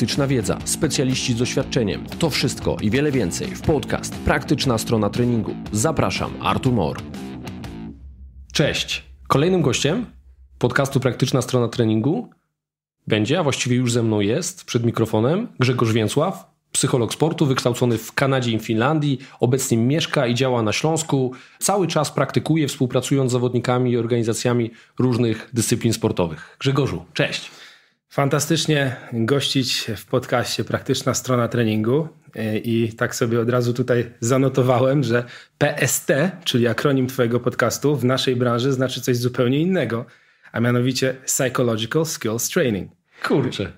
praktyczna wiedza, specjaliści z doświadczeniem. To wszystko i wiele więcej w podcast Praktyczna strona treningu. Zapraszam, Artur Mor. Cześć. Kolejnym gościem podcastu Praktyczna strona treningu będzie, a właściwie już ze mną jest, przed mikrofonem Grzegorz Więcław, psycholog sportu wykształcony w Kanadzie i Finlandii, obecnie mieszka i działa na Śląsku. Cały czas praktykuje, współpracując z zawodnikami i organizacjami różnych dyscyplin sportowych. Grzegorzu, cześć. Fantastycznie gościć w podcaście Praktyczna Strona Treningu e, i tak sobie od razu tutaj zanotowałem, że PST, czyli akronim Twojego podcastu, w naszej branży znaczy coś zupełnie innego, a mianowicie Psychological Skills Training. Kurczę.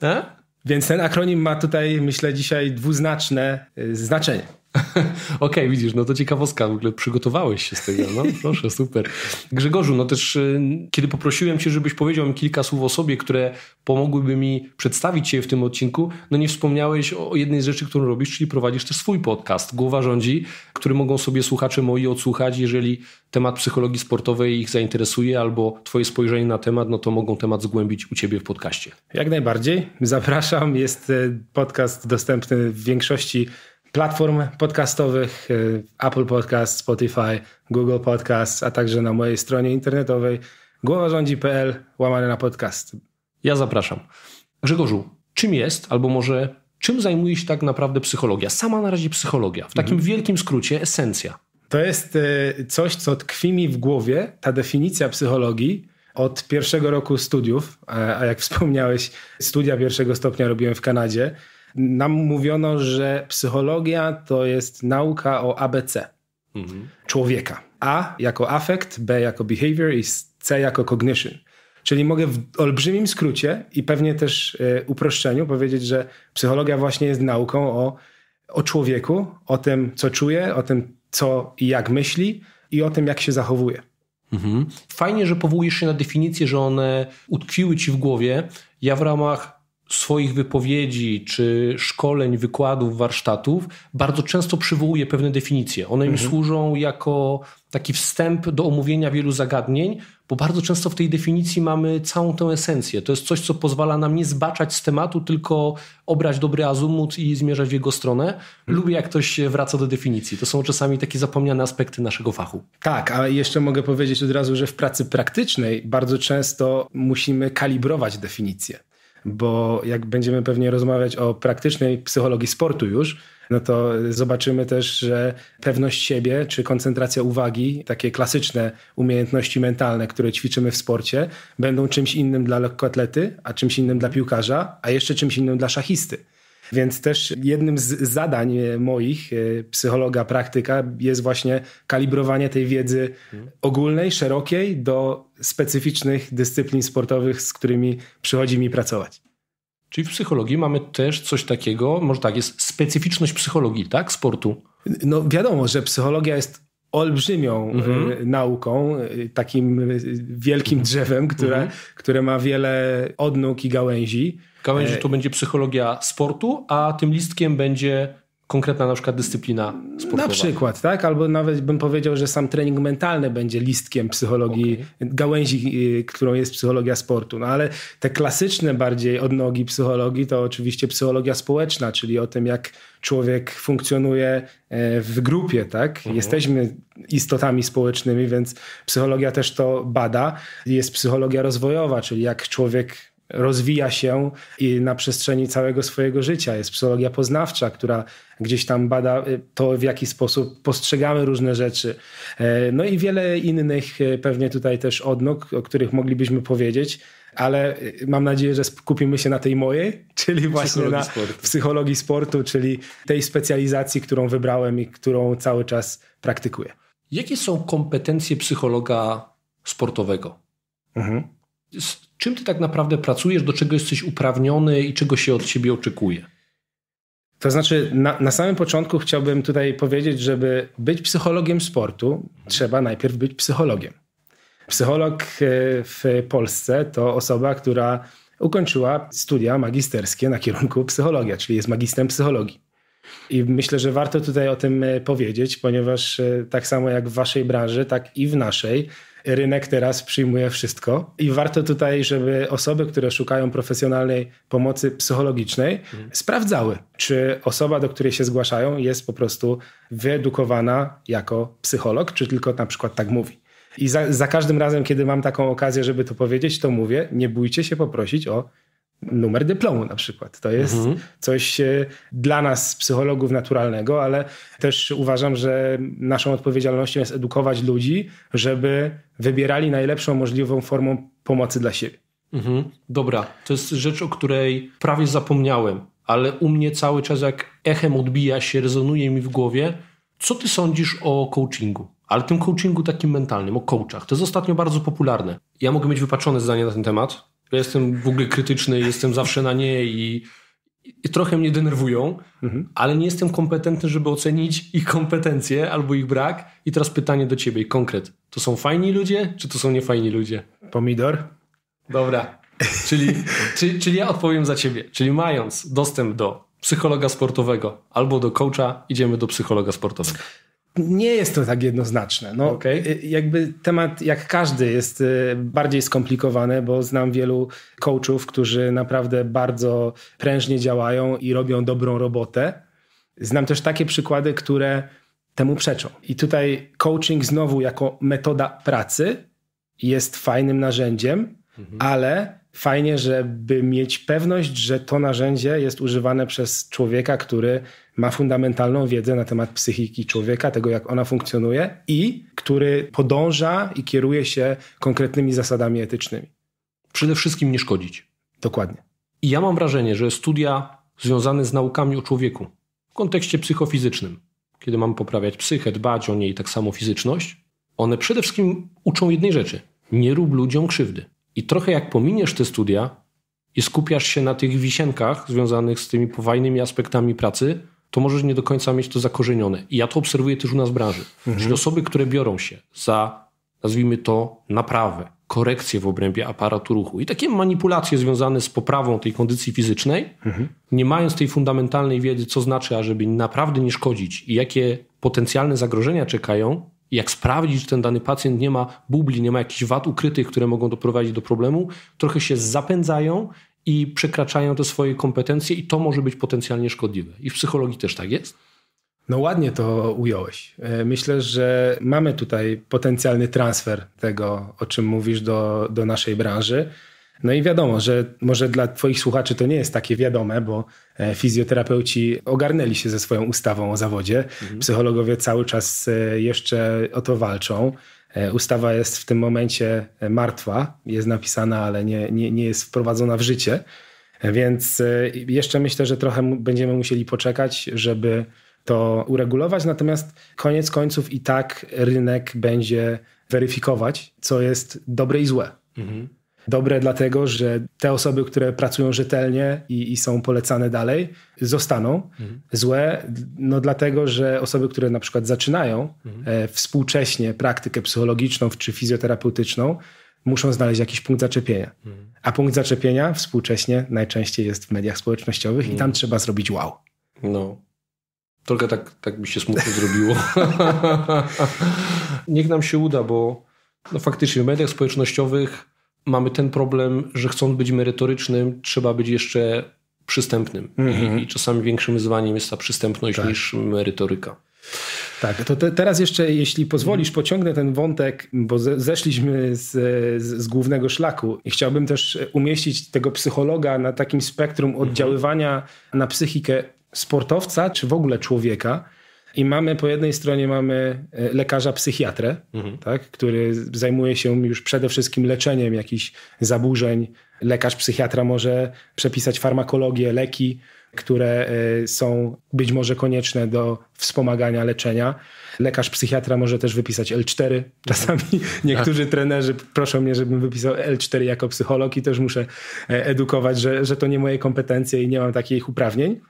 A? Więc ten akronim ma tutaj, myślę, dzisiaj dwuznaczne e, znaczenie. Okej, okay, widzisz, no to ciekawostka, w ogóle przygotowałeś się z tego, no proszę, super. Grzegorzu, no też y, kiedy poprosiłem cię, żebyś powiedział mi kilka słów o sobie, które pomogłyby mi przedstawić cię w tym odcinku, no nie wspomniałeś o jednej z rzeczy, którą robisz, czyli prowadzisz też swój podcast, Głowa Rządzi, który mogą sobie słuchacze moi odsłuchać, jeżeli temat psychologii sportowej ich zainteresuje albo twoje spojrzenie na temat, no to mogą temat zgłębić u ciebie w podcaście. Jak najbardziej, zapraszam, jest y, podcast dostępny w większości platform podcastowych y, Apple Podcast, Spotify, Google Podcast, a także na mojej stronie internetowej głowarządzi.pl łamane na podcast. Ja zapraszam. Grzegorzu, czym jest albo może czym zajmuje się tak naprawdę psychologia? Sama na razie psychologia, w takim mhm. wielkim skrócie esencja. To jest y, coś, co tkwi mi w głowie, ta definicja psychologii od pierwszego roku studiów, a jak wspomniałeś, studia pierwszego stopnia robiłem w Kanadzie nam mówiono, że psychologia to jest nauka o ABC mhm. człowieka. A jako afekt, B jako behavior i C jako cognition. Czyli mogę w olbrzymim skrócie i pewnie też e, uproszczeniu powiedzieć, że psychologia właśnie jest nauką o, o człowieku, o tym, co czuje, o tym, co i jak myśli i o tym, jak się zachowuje. Mhm. Fajnie, że powołujesz się na definicje, że one utkwiły ci w głowie. Ja w ramach swoich wypowiedzi, czy szkoleń, wykładów, warsztatów, bardzo często przywołuje pewne definicje. One mhm. im służą jako taki wstęp do omówienia wielu zagadnień, bo bardzo często w tej definicji mamy całą tę esencję. To jest coś, co pozwala nam nie zbaczać z tematu, tylko obrać dobry azumut i zmierzać w jego stronę. Mhm. Lubię, jak ktoś wraca do definicji. To są czasami takie zapomniane aspekty naszego fachu. Tak, a jeszcze mogę powiedzieć od razu, że w pracy praktycznej bardzo często musimy kalibrować definicje bo jak będziemy pewnie rozmawiać o praktycznej psychologii sportu już, no to zobaczymy też, że pewność siebie czy koncentracja uwagi, takie klasyczne umiejętności mentalne, które ćwiczymy w sporcie, będą czymś innym dla lekkoatlety, a czymś innym dla piłkarza, a jeszcze czymś innym dla szachisty. Więc też jednym z zadań e, moich, e, psychologa, praktyka, jest właśnie kalibrowanie tej wiedzy ogólnej, szerokiej do specyficznych dyscyplin sportowych, z którymi przychodzi mi pracować. Czyli w psychologii mamy też coś takiego, może tak, jest specyficzność psychologii, tak, sportu? No wiadomo, że psychologia jest olbrzymią e, mhm. nauką, takim wielkim drzewem, które, mhm. które ma wiele odnóg i gałęzi gałęzi, e, że będzie psychologia sportu, a tym listkiem będzie konkretna na przykład dyscyplina sportowa. Na przykład, tak? Albo nawet bym powiedział, że sam trening mentalny będzie listkiem psychologii, okay. gałęzi, e, którą jest psychologia sportu. No ale te klasyczne bardziej odnogi psychologii to oczywiście psychologia społeczna, czyli o tym, jak człowiek funkcjonuje e, w grupie, tak? Mhm. Jesteśmy istotami społecznymi, więc psychologia też to bada. Jest psychologia rozwojowa, czyli jak człowiek rozwija się na przestrzeni całego swojego życia. Jest psychologia poznawcza, która gdzieś tam bada y, to, w jaki sposób postrzegamy różne rzeczy. E, no i wiele innych e, pewnie tutaj też odnóg, o których moglibyśmy powiedzieć, ale y, mam nadzieję, że skupimy się na tej mojej, czyli właśnie psychologii na sportu. psychologii sportu, czyli tej specjalizacji, którą wybrałem i którą cały czas praktykuję. Jakie są kompetencje psychologa sportowego? Mhm. Z czym ty tak naprawdę pracujesz, do czego jesteś uprawniony i czego się od siebie oczekuje? To znaczy, na, na, samym początku chciałbym tutaj powiedzieć, żeby być psychologiem sportu, trzeba najpierw być psychologiem. Psycholog e, w Polsce to osoba, która ukończyła studia magisterskie na kierunku psychologia, czyli jest magistrem psychologii. I myślę, że warto tutaj o tym e, powiedzieć, ponieważ e, tak samo jak w waszej branży, tak i w naszej rynek teraz przyjmuje wszystko i warto tutaj, żeby osoby, które szukają profesjonalnej pomocy psychologicznej, mhm. sprawdzały, czy osoba, do której się zgłaszają, jest po prostu wyedukowana jako psycholog, czy tylko na przykład tak mówi. I za, za każdym razem, kiedy mam taką okazję, żeby to powiedzieć, to mówię: nie bójcie się poprosić o numer dyplomu na przykład. To jest mhm. coś e, dla nas, psychologów, naturalnego, ale też uważam, że naszą odpowiedzialnością jest edukować ludzi, żeby wybierali najlepszą możliwą formą pomocy dla siebie. Mhm. Dobra, to jest rzecz, o której prawie zapomniałem, ale u mnie cały czas jak echem odbija się, rezonuje mi w głowie. Co ty sądzisz o coachingu? Ale tym coachingu takim mentalnym, o coachach. To jest ostatnio bardzo popularne. Ja mogę mieć wypaczone zdanie na ten temat, ja jestem w ogóle krytyczny, jestem zawsze na nie i, i trochę mnie denerwują, mhm. ale nie jestem kompetentny, żeby ocenić ich kompetencje albo ich brak. I teraz pytanie do ciebie, konkret. To są fajni ludzie, czy to są niefajni ludzie? Pomidor. Dobra. Czyli, czy, czyli ja odpowiem za ciebie. Czyli mając dostęp do psychologa sportowego albo do coacha, idziemy do psychologa sportowego nie jest to tak jednoznaczne. No, okay. Jakby temat, jak każdy, jest y, bardziej skomplikowany, bo znam wielu coachów, którzy naprawdę bardzo prężnie działają i robią dobrą robotę. Znam też takie przykłady, które temu przeczą. I tutaj coaching znowu jako metoda pracy jest fajnym narzędziem, mhm. ale fajnie, żeby mieć pewność, że to narzędzie jest używane przez człowieka, który ma fundamentalną wiedzę na temat psychiki człowieka, tego jak ona funkcjonuje i który podąża i kieruje się konkretnymi zasadami etycznymi. Przede wszystkim nie szkodzić. Dokładnie. I ja mam wrażenie, że studia związane z naukami o człowieku w kontekście psychofizycznym, kiedy mamy poprawiać psychę, dbać o niej, tak samo fizyczność, one przede wszystkim uczą jednej rzeczy: nie rób ludziom krzywdy. I trochę jak pominiesz te studia i skupiasz się na tych wisienkach związanych z tymi powajnymi aspektami pracy, to możesz nie do końca mieć to zakorzenione. I ja to obserwuję też u nas w branży. Mhm. Czyli osoby, które biorą się za, nazwijmy to, naprawę, korekcję w obrębie aparatu ruchu i takie manipulacje związane z poprawą tej kondycji fizycznej, mhm. nie mając tej fundamentalnej wiedzy, co znaczy, ażeby naprawdę nie szkodzić i jakie potencjalne zagrożenia czekają, jak sprawdzić, czy ten dany pacjent nie ma bubli, nie ma jakichś wad ukrytych, które mogą doprowadzić do problemu, trochę się zapędzają i przekraczają te swoje kompetencje, i to może być potencjalnie szkodliwe. I w psychologii też tak jest. No ładnie to ująłeś. E, myślę, że mamy tutaj potencjalny transfer tego, o czym mówisz, do, do naszej branży. No i wiadomo, że może dla Twoich słuchaczy to nie jest takie wiadome, bo e, fizjoterapeuci ogarnęli się ze swoją ustawą o zawodzie. Mhm. Psychologowie cały czas e, jeszcze o to walczą. E, ustawa jest w tym momencie e, martwa, jest napisana, ale nie, nie, nie jest wprowadzona w życie. E, więc jeszcze myślę, że trochę będziemy musieli poczekać, żeby to uregulować. Natomiast koniec końców i tak rynek będzie weryfikować, co jest dobre i złe. Mhm dobre dlatego, że te osoby, które pracują rzetelnie i, i są polecane dalej, zostaną. Mhm. Złe no dlatego, że osoby, które na przykład zaczynają mhm. E, współcześnie praktykę psychologiczną czy fizjoterapeutyczną, muszą znaleźć jakiś punkt zaczepienia. Mhm. A punkt zaczepienia współcześnie najczęściej jest w mediach społecznościowych i tam mhm. trzeba zrobić wow. No. Trochę tak, tak mi się smutno zrobiło. Niech nam się uda, bo no faktycznie w mediach społecznościowych mamy ten problem, że chcąc być merytorycznym, trzeba być jeszcze przystępnym. I, mhm. I, czasami większym wyzwaniem jest ta przystępność tak. niż merytoryka. Tak, to te, teraz jeszcze, jeśli pozwolisz, pociągnę ten wątek, bo ze, zeszliśmy z, z, z, głównego szlaku i chciałbym też umieścić tego psychologa na takim spektrum mhm. oddziaływania na psychikę sportowca czy w ogóle człowieka. I mamy po jednej stronie mamy e, lekarza psychiatrę, mhm. tak, który zajmuje się już przede wszystkim leczeniem jakichś zaburzeń. Lekarz psychiatra może przepisać farmakologię, leki, które e, są być może konieczne do wspomagania leczenia. Lekarz psychiatra może też wypisać L4. Czasami niektórzy trenerzy proszą mnie, żebym wypisał L4 jako psycholog i też muszę e, edukować, że, że to nie moje kompetencje i nie mam takich uprawnień.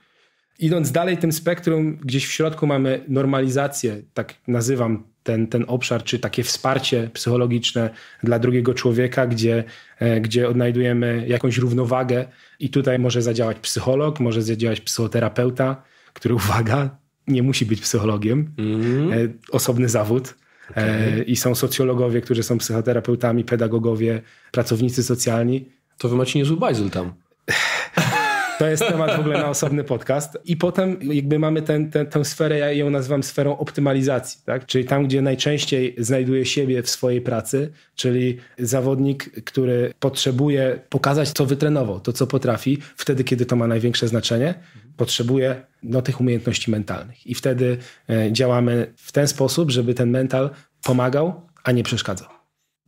Idąc dalej tym spektrum, gdzieś w środku mamy normalizację, tak nazywam ten, ten obszar, czy takie wsparcie psychologiczne dla drugiego człowieka, gdzie, e, gdzie odnajdujemy jakąś równowagę i tutaj może zadziałać psycholog, może zadziałać psychoterapeuta, który, uwaga, nie musi być psychologiem, mm. osobny zawód. E, okay. I są socjologowie, którzy są psychoterapeutami, pedagogowie, pracownicy socjalni. To wy macie niezły bajzel tam. To jest temat w ogóle na osobny podcast. I potem jakby mamy ten, ten, tę sferę, ja ją nazywam sferą optymalizacji, tak? czyli tam, gdzie najczęściej znajduje siebie w swojej pracy, czyli zawodnik, który potrzebuje pokazać, co wytrenował, to co potrafi, wtedy, kiedy to ma największe znaczenie, potrzebuje no, tych umiejętności mentalnych. I wtedy e, działamy w ten sposób, żeby ten mental pomagał, a nie przeszkadzał.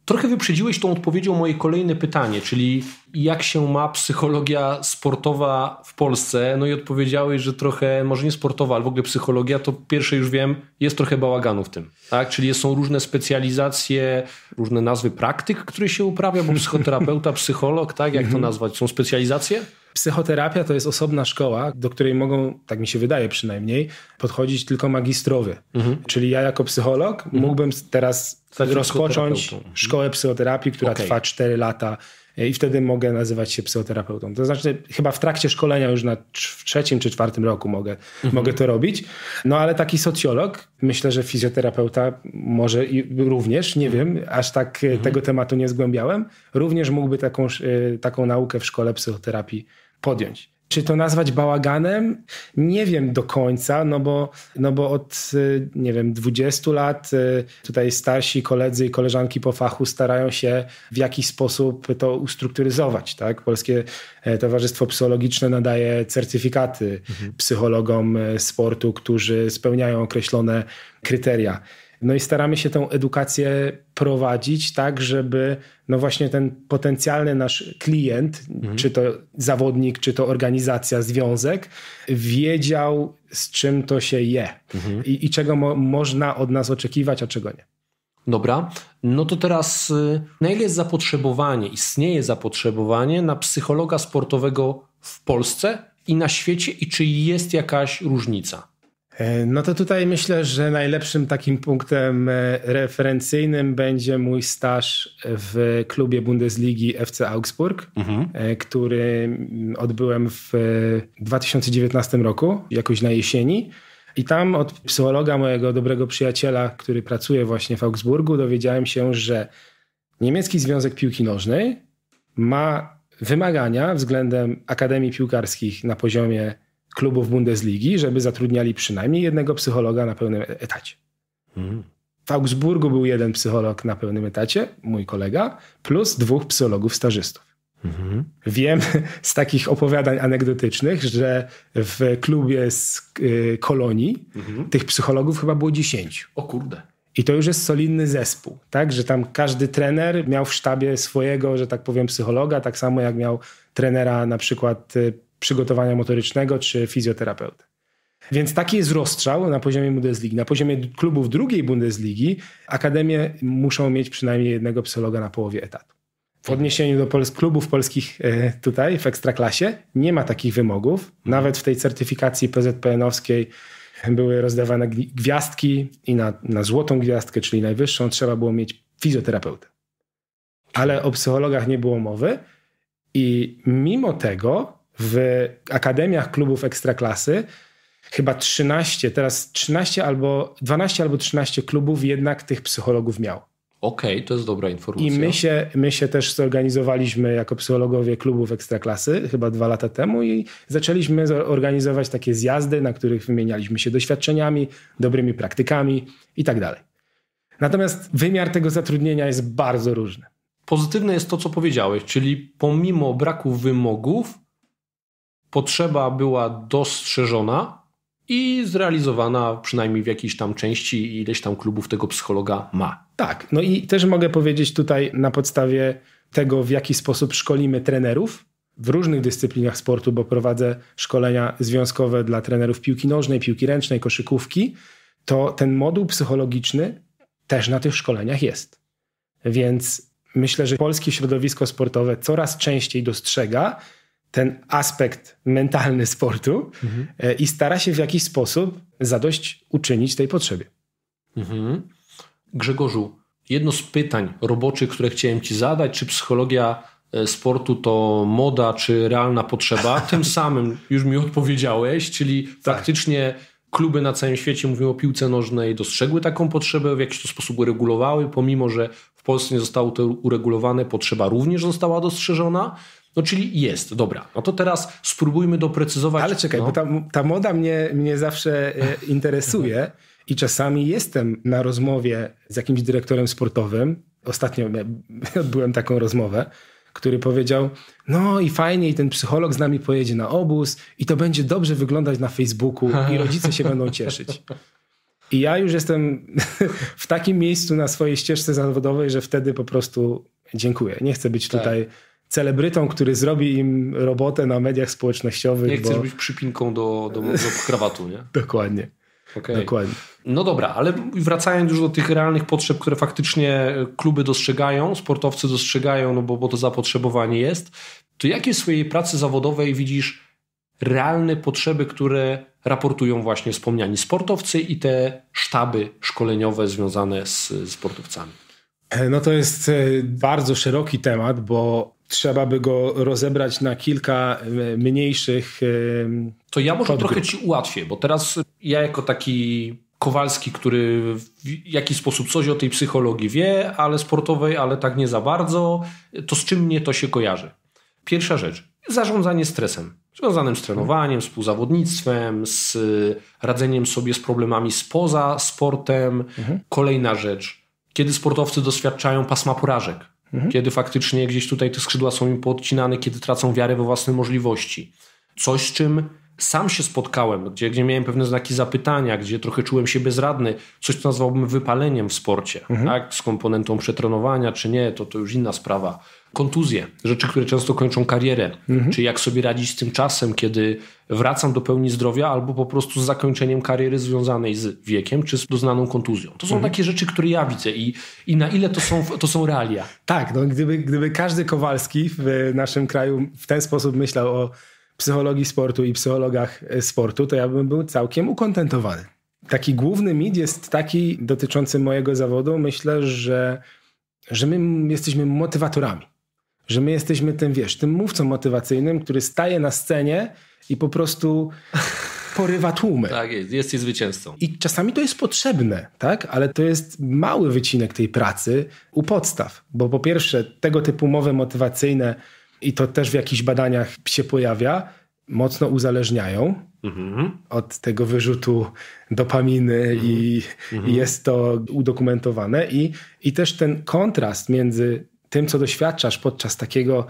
Trochę wyprzedziłeś tą odpowiedzią moje kolejne pytanie, czyli jak się ma psychologia sportowa w Polsce? No i odpowiedziałeś, że trochę, może nie sportowa, ale w ogóle psychologia, to pierwsze już wiem, jest trochę bałaganu w tym. Tak? Czyli są różne specjalizacje, różne nazwy praktyk, które się uprawia, bo psychoterapeuta, psycholog, tak? Jak to mhm. nazwać? Są specjalizacje? Psychoterapia to jest osobna szkoła, do której mogą, tak mi się wydaje przynajmniej, podchodzić tylko magistrowie. Mhm. Czyli ja jako psycholog mhm. mógłbym teraz Stać rozpocząć mhm. szkołę psychoterapii, która okay. trwa 4 lata e, i wtedy mogę nazywać się psychoterapeutą. To znaczy, chyba w trakcie szkolenia już na w trzecim czy czwartym roku mogę, mhm. mogę to robić. No ale taki socjolog, myślę, że fizjoterapeuta może i również, nie wiem, aż tak e, mhm. tego tematu nie zgłębiałem, również mógłby taką, e, taką naukę w szkole psychoterapii podjąć. Czy to nazwać bałaganem? Nie wiem do końca, no bo, no bo od, y, nie wiem, 20 lat y, tutaj starsi koledzy i koleżanki po fachu starają się w jakiś sposób to ustrukturyzować, tak? Polskie e, Towarzystwo Psychologiczne nadaje certyfikaty mhm. psychologom e, sportu, którzy spełniają określone kryteria. No i staramy się tę edukację prowadzić tak, żeby no właśnie ten potencjalny nasz klient, mhm. czy to zawodnik, czy to organizacja, związek, wiedział z czym to się je mhm. i, i, czego mo można od nas oczekiwać, a czego nie. Dobra, no to teraz y, na ile jest zapotrzebowanie, istnieje zapotrzebowanie na psychologa sportowego w Polsce i na świecie i czy jest jakaś różnica? E, no to tutaj myślę, że najlepszym takim punktem e, referencyjnym będzie mój staż w klubie Bundesligi FC Augsburg, mhm. E, który odbyłem w 2019 roku, jakoś na jesieni. I tam od psychologa mojego dobrego przyjaciela, który pracuje właśnie w Augsburgu, dowiedziałem się, że niemiecki Związek Piłki Nożnej ma wymagania względem akademii piłkarskich na poziomie klubów Bundesligi, żeby zatrudniali przynajmniej jednego psychologa na pełnym etacie. Mhm. W Augsburgu był jeden psycholog na pełnym etacie, mój kolega, plus dwóch psychologów stażystów. Mhm. Wiem z takich opowiadań anegdotycznych, że w klubie z y, kolonii mhm. tych psychologów chyba było dziesięciu. O kurde. I to już jest solidny zespół, tak? Że tam każdy trener miał w sztabie swojego, że tak powiem, psychologa, tak samo jak miał trenera na przykład y, przygotowania motorycznego czy fizjoterapeuty. Więc taki jest rozstrzał na poziomie Bundesligi. Na poziomie klubów drugiej Bundesligi akademie muszą mieć przynajmniej jednego psychologa na połowie etatu. W odniesieniu do pols klubów polskich e, tutaj w ekstraklasie nie ma takich wymogów. Nawet w tej certyfikacji PZPN-owskiej były rozdawane gwiazdki i na, na złotą gwiazdkę, czyli najwyższą, trzeba było mieć fizjoterapeutę. Ale o psychologach nie było mowy i mimo tego w akademiach klubów ekstraklasy chyba 13, teraz 13 albo 12 albo 13 klubów jednak tych psychologów miał. Okej, okay, to jest dobra informacja. I my się, my się też zorganizowaliśmy jako psychologowie klubów ekstraklasy chyba dwa lata temu i zaczęliśmy organizować takie zjazdy, na których wymienialiśmy się doświadczeniami, dobrymi praktykami i tak dalej. Natomiast wymiar tego zatrudnienia jest bardzo różny. Pozytywne jest to, co powiedziałeś, czyli pomimo braku wymogów, potrzeba była dostrzeżona i zrealizowana przynajmniej w jakiejś tam części, ileś tam klubów tego psychologa ma. Tak, no i też mogę powiedzieć tutaj na podstawie tego, w jaki sposób szkolimy trenerów w różnych dyscyplinach sportu, bo prowadzę szkolenia związkowe dla trenerów piłki nożnej, piłki ręcznej, koszykówki, to ten moduł psychologiczny też na tych szkoleniach jest. Więc myślę, że polskie środowisko sportowe coraz częściej dostrzega, ten aspekt mentalny sportu mhm. E, i stara się w jakiś sposób zadość uczynić tej potrzebie. Mhm. Grzegorzu, jedno z pytań roboczych, które chciałem Ci zadać, czy psychologia e, sportu to moda, czy realna potrzeba? Tym samym już mi odpowiedziałeś, czyli praktycznie kluby na całym świecie, mówią o piłce nożnej, dostrzegły taką potrzebę, w jakiś sposób uregulowały, pomimo że w Polsce nie zostało to uregulowane, potrzeba również została dostrzeżona. No czyli jest, dobra. No to teraz spróbujmy doprecyzować. Ale czekaj, no. bo ta, ta, moda mnie, mnie zawsze e, interesuje i czasami jestem na rozmowie z jakimś dyrektorem sportowym. Ostatnio odbyłem taką rozmowę, który powiedział: No i fajnie, i ten psycholog z nami pojedzie na obóz, i to będzie dobrze wyglądać na Facebooku, i rodzice się będą cieszyć. I ja już jestem w takim miejscu na swojej ścieżce zawodowej, że wtedy po prostu dziękuję. Nie chcę być tak. tutaj celebrytą, który zrobi im robotę na mediach społecznościowych. Nie chcesz bo... być przypinką do, do, do krawatu, nie? Dokładnie. Okay. Dokładnie. No dobra, ale wracając już do tych realnych potrzeb, które faktycznie e, kluby dostrzegają, sportowcy dostrzegają, no bo, bo to zapotrzebowanie jest, to jakie w swojej pracy zawodowej widzisz realne potrzeby, które raportują właśnie wspomniani sportowcy i te sztaby szkoleniowe związane z sportowcami? E, no to jest e, bardzo szeroki temat, bo trzeba by go rozebrać na kilka e, mniejszych. E, to ja może trochę ci ułatwię, bo teraz ja jako taki Kowalski, który w jakiś sposób coś o tej psychologii wie, ale sportowej, ale tak nie za bardzo, to z czym mnie to się kojarzy? Pierwsza rzecz, zarządzanie stresem, związanym z trenowaniem, współzawodnictwem, z e, radzeniem sobie z problemami spoza sportem. Mhm. Kolejna rzecz, kiedy sportowcy doświadczają pasma porażek mhm. kiedy faktycznie gdzieś tutaj te skrzydła są im podcinane, kiedy tracą wiarę we własne możliwości. Coś, z czym sam się spotkałem, gdzie, gdzie miałem pewne znaki zapytania, gdzie trochę czułem się bezradny, coś, co nazwałbym wypaleniem w sporcie, mhm. tak? z komponentą przetrenowania czy nie, to, to już inna sprawa kontuzje, rzeczy, które często kończą karierę, mhm. czy jak sobie radzić z tym czasem, kiedy wracam do pełni zdrowia albo po prostu z zakończeniem kariery związanej z wiekiem czy z doznaną kontuzją. To są mhm. takie rzeczy, które ja widzę i, i na ile to są, to są realia. Tak, no, gdyby, gdyby każdy Kowalski w naszym kraju w ten sposób myślał o psychologii sportu i psychologach e, sportu, to ja bym był całkiem ukontentowany. Taki główny mit jest taki dotyczący mojego zawodu, myślę, że, że my jesteśmy motywatorami że my jesteśmy tym, wiesz, tym mówcą motywacyjnym, który staje na scenie i po prostu porywa tłumy. Tak jest, jest i zwycięzcą. I czasami to jest potrzebne, tak? Ale to jest mały wycinek tej pracy u podstaw, bo po pierwsze tego typu mowy motywacyjne i to też w jakichś badaniach się pojawia, mocno uzależniają mhm. od tego wyrzutu dopaminy mhm. I, mhm. i, jest to udokumentowane i, i też ten kontrast między tym, co doświadczasz podczas takiego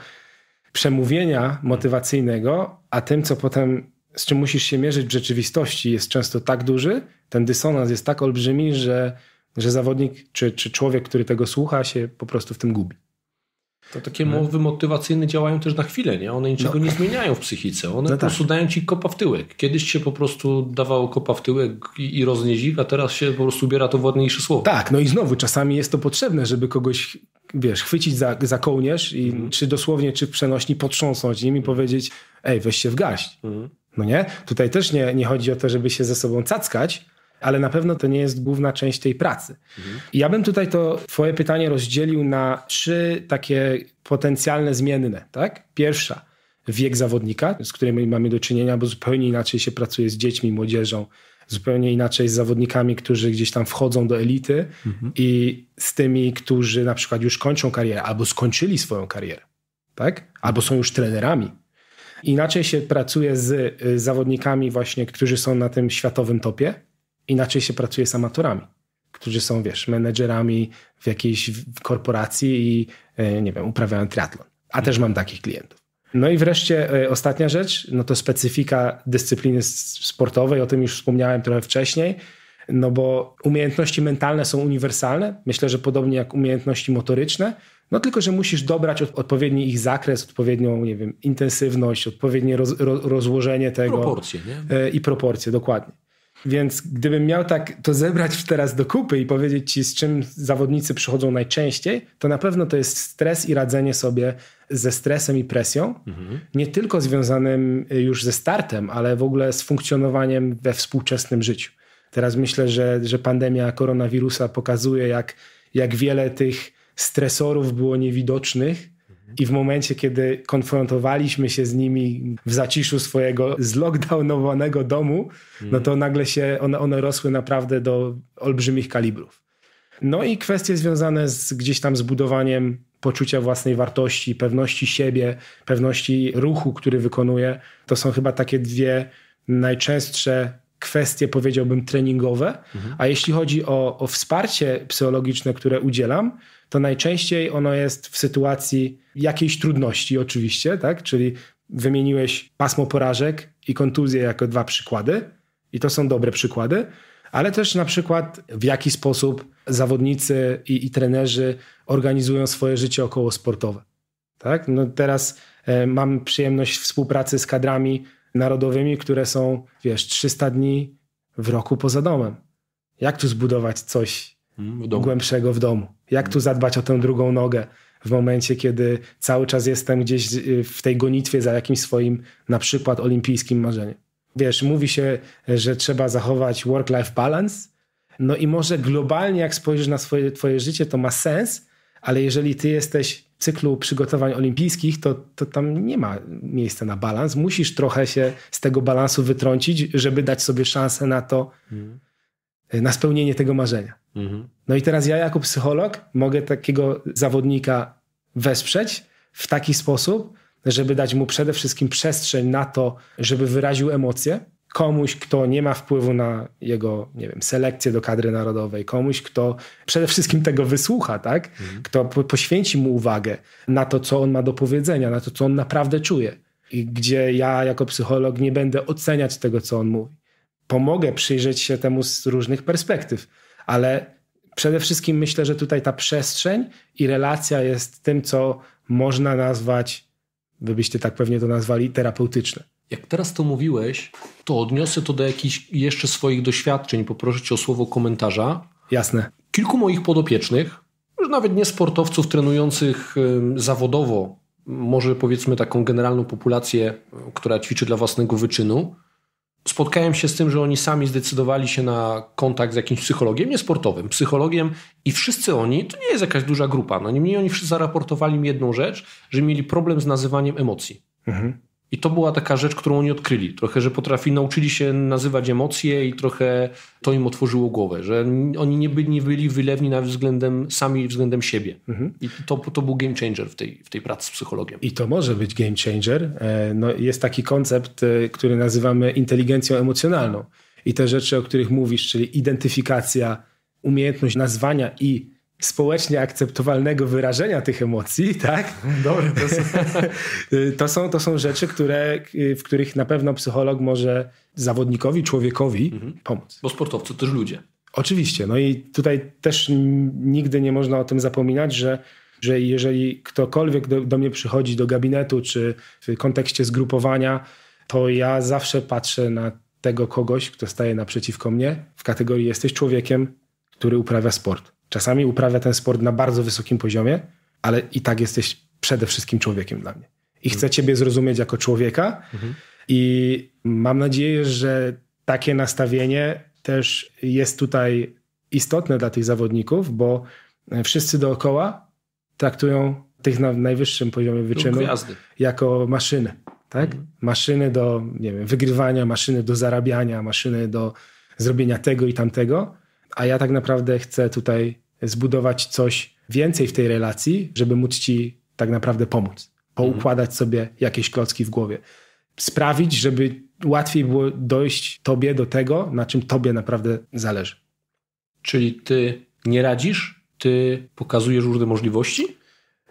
przemówienia motywacyjnego, a tym, co potem, z czym musisz się mierzyć w rzeczywistości, jest często tak duży, ten dysonans jest tak olbrzymi, że, że zawodnik czy, czy człowiek, który tego słucha, się po prostu w tym gubi. To takie mowy mhm. motywacyjne działają też na chwilę, nie? One niczego no. nie zmieniają w psychice. One no po tak. prostu tak. dają ci kopa w tyłek. Kiedyś się po prostu dawało kopa w tyłek i, i rozniezik, a teraz się po prostu ubiera to w ładniejsze słowo. Tak, no i znowu czasami jest to potrzebne, żeby kogoś, wiesz, chwycić za, za kołnierz i mhm. czy dosłownie, czy w przenośni potrząsnąć nim i mhm. powiedzieć, ej, weź się w gaś”. No nie? Tutaj też nie, nie chodzi o to, żeby się ze sobą cackać, ale na pewno to nie jest główna część tej pracy. Mhm. Ja bym tutaj to Twoje pytanie rozdzielił na trzy takie potencjalne zmienne. Tak? Pierwsza, wiek zawodnika, z którym mamy do czynienia, bo zupełnie inaczej się pracuje z dziećmi, młodzieżą, zupełnie inaczej z zawodnikami, którzy gdzieś tam wchodzą do elity mhm. i z tymi, którzy na przykład już kończą karierę albo skończyli swoją karierę, tak? albo są już trenerami. Inaczej się pracuje z y, zawodnikami właśnie, którzy są na tym światowym topie, inaczej się pracuje z amatorami, którzy są, wiesz, menedżerami w jakiejś korporacji i, e, nie wiem, uprawiają triatlon. A też mam takich klientów. No i wreszcie e, ostatnia rzecz, no to specyfika dyscypliny sportowej, o tym już wspomniałem trochę wcześniej, no bo umiejętności mentalne są uniwersalne, myślę, że podobnie jak umiejętności motoryczne, no tylko, że musisz dobrać odpowiedni ich zakres, odpowiednią, nie wiem, intensywność, odpowiednie roz, ro, rozłożenie tego. Proporcje, nie? E, I proporcje, dokładnie. Więc gdybym miał tak to zebrać teraz do kupy i powiedzieć ci, z czym zawodnicy przychodzą najczęściej, to na pewno to jest stres i radzenie sobie ze stresem i presją, mhm. nie tylko związanym y, już ze startem, ale w ogóle z funkcjonowaniem we współczesnym życiu. Teraz myślę, że, że pandemia koronawirusa pokazuje, jak, jak wiele tych stresorów było niewidocznych i w momencie, kiedy konfrontowaliśmy się z nimi w zaciszu swojego zlockdownowanego domu, no to mm. nagle się one, one rosły naprawdę do olbrzymich kalibrów. No i kwestie związane z gdzieś tam zbudowaniem poczucia własnej wartości, pewności siebie, pewności ruchu, który wykonuje, to są chyba takie dwie najczęstsze kwestie, powiedziałbym, treningowe. Mhm. A jeśli chodzi o, o wsparcie psychologiczne, które udzielam, to najczęściej ono jest w sytuacji jakiejś trudności, oczywiście, tak? Czyli wymieniłeś pasmo porażek i kontuzję jako dwa przykłady, i to są dobre przykłady, ale też na przykład w jaki sposób zawodnicy i, i trenerzy organizują swoje życie około sportowe. Tak? No teraz e, mam przyjemność współpracy z kadrami narodowymi, które są, wiesz, 300 dni w roku poza domem. Jak tu zbudować coś w głębszego w domu. Jak tu zadbać o tę drugą nogę w momencie, kiedy cały czas jestem gdzieś y, w tej gonitwie za jakimś swoim na przykład olimpijskim marzeniem. Wiesz, mówi się, że trzeba zachować work-life balance, no i może globalnie jak spojrzysz na swoje, twoje życie, to ma sens, ale jeżeli ty jesteś w cyklu przygotowań olimpijskich, to, to tam nie ma miejsca na balans. Musisz trochę się z tego balansu wytrącić, żeby dać sobie szansę na to, hmm Y, na spełnienie tego marzenia. Mhm. No i teraz ja jako psycholog mogę takiego zawodnika wesprzeć w taki sposób, żeby dać mu przede wszystkim przestrzeń na to, żeby wyraził emocje, komuś, kto nie ma wpływu na jego, nie wiem, selekcję do kadry narodowej, komuś, kto przede wszystkim tego wysłucha, tak? Mhm. Kto po poświęci mu uwagę na to, co on ma do powiedzenia, na to, co on naprawdę czuje. I gdzie ja jako psycholog nie będę oceniać tego, co on mówi pomogę przyjrzeć się temu z różnych perspektyw, ale przede wszystkim myślę, że tutaj ta przestrzeń i relacja jest tym, co można nazwać, wy byście tak pewnie to nazwali, terapeutyczne. Jak teraz to mówiłeś, to odniosę to do jakichś jeszcze swoich doświadczeń. Poproszę cię o słowo komentarza. Jasne. Kilku moich podopiecznych, już nawet nie sportowców trenujących zawodowo, może powiedzmy taką generalną populację, która ćwiczy dla własnego wyczynu, spotkałem się z tym, że oni sami zdecydowali się na kontakt z jakimś psychologiem, nie sportowym, psychologiem i wszyscy oni, to nie jest jakaś duża grupa, no niemniej oni wszyscy zaraportowali mi jedną rzecz, że mieli problem z nazywaniem emocji. Mhm. I to była taka rzecz, którą oni odkryli. Trochę, że potrafi, nauczyli się nazywać emocje i trochę to im otworzyło głowę, że oni nie byli, nie byli wylewni nawet względem, sami względem siebie. Mhm. I to, to był game changer w tej, w tej pracy z psychologiem. I to może być game changer. E, no, jest taki koncept, e, który nazywamy inteligencją emocjonalną. I te rzeczy, o których mówisz, czyli identyfikacja, umiejętność nazwania i społecznie akceptowalnego wyrażenia tych emocji, tak? Dobry, to, są... to, są, to są rzeczy, które, w których na pewno psycholog może zawodnikowi, człowiekowi mhm. pomóc. Bo sportowcy to też ludzie. Oczywiście. No i tutaj też nigdy nie można o tym zapominać, że że jeżeli ktokolwiek do, do mnie przychodzi do gabinetu czy w kontekście zgrupowania, to ja zawsze patrzę na tego kogoś, kto staje naprzeciwko mnie w kategorii jesteś człowiekiem, który uprawia sport. Czasami uprawia ten sport na bardzo wysokim poziomie, ale i tak jesteś przede wszystkim człowiekiem dla mnie. I chcę mhm. Ciebie zrozumieć jako człowieka. Mhm. I mam nadzieję, że takie nastawienie też jest tutaj istotne dla tych zawodników, bo e, wszyscy dookoła traktują tych na najwyższym poziomie wyczynu jako maszyny. Tak? Mhm. Maszyny do nie wiem, wygrywania, maszyny do zarabiania, maszyny do zrobienia tego i tamtego a ja tak naprawdę chcę tutaj zbudować coś więcej w tej relacji, żeby móc ci tak naprawdę pomóc, poukładać sobie jakieś klocki w głowie, sprawić, żeby łatwiej było dojść tobie do tego, na czym tobie naprawdę zależy. Czyli ty nie radzisz, ty pokazujesz różne możliwości?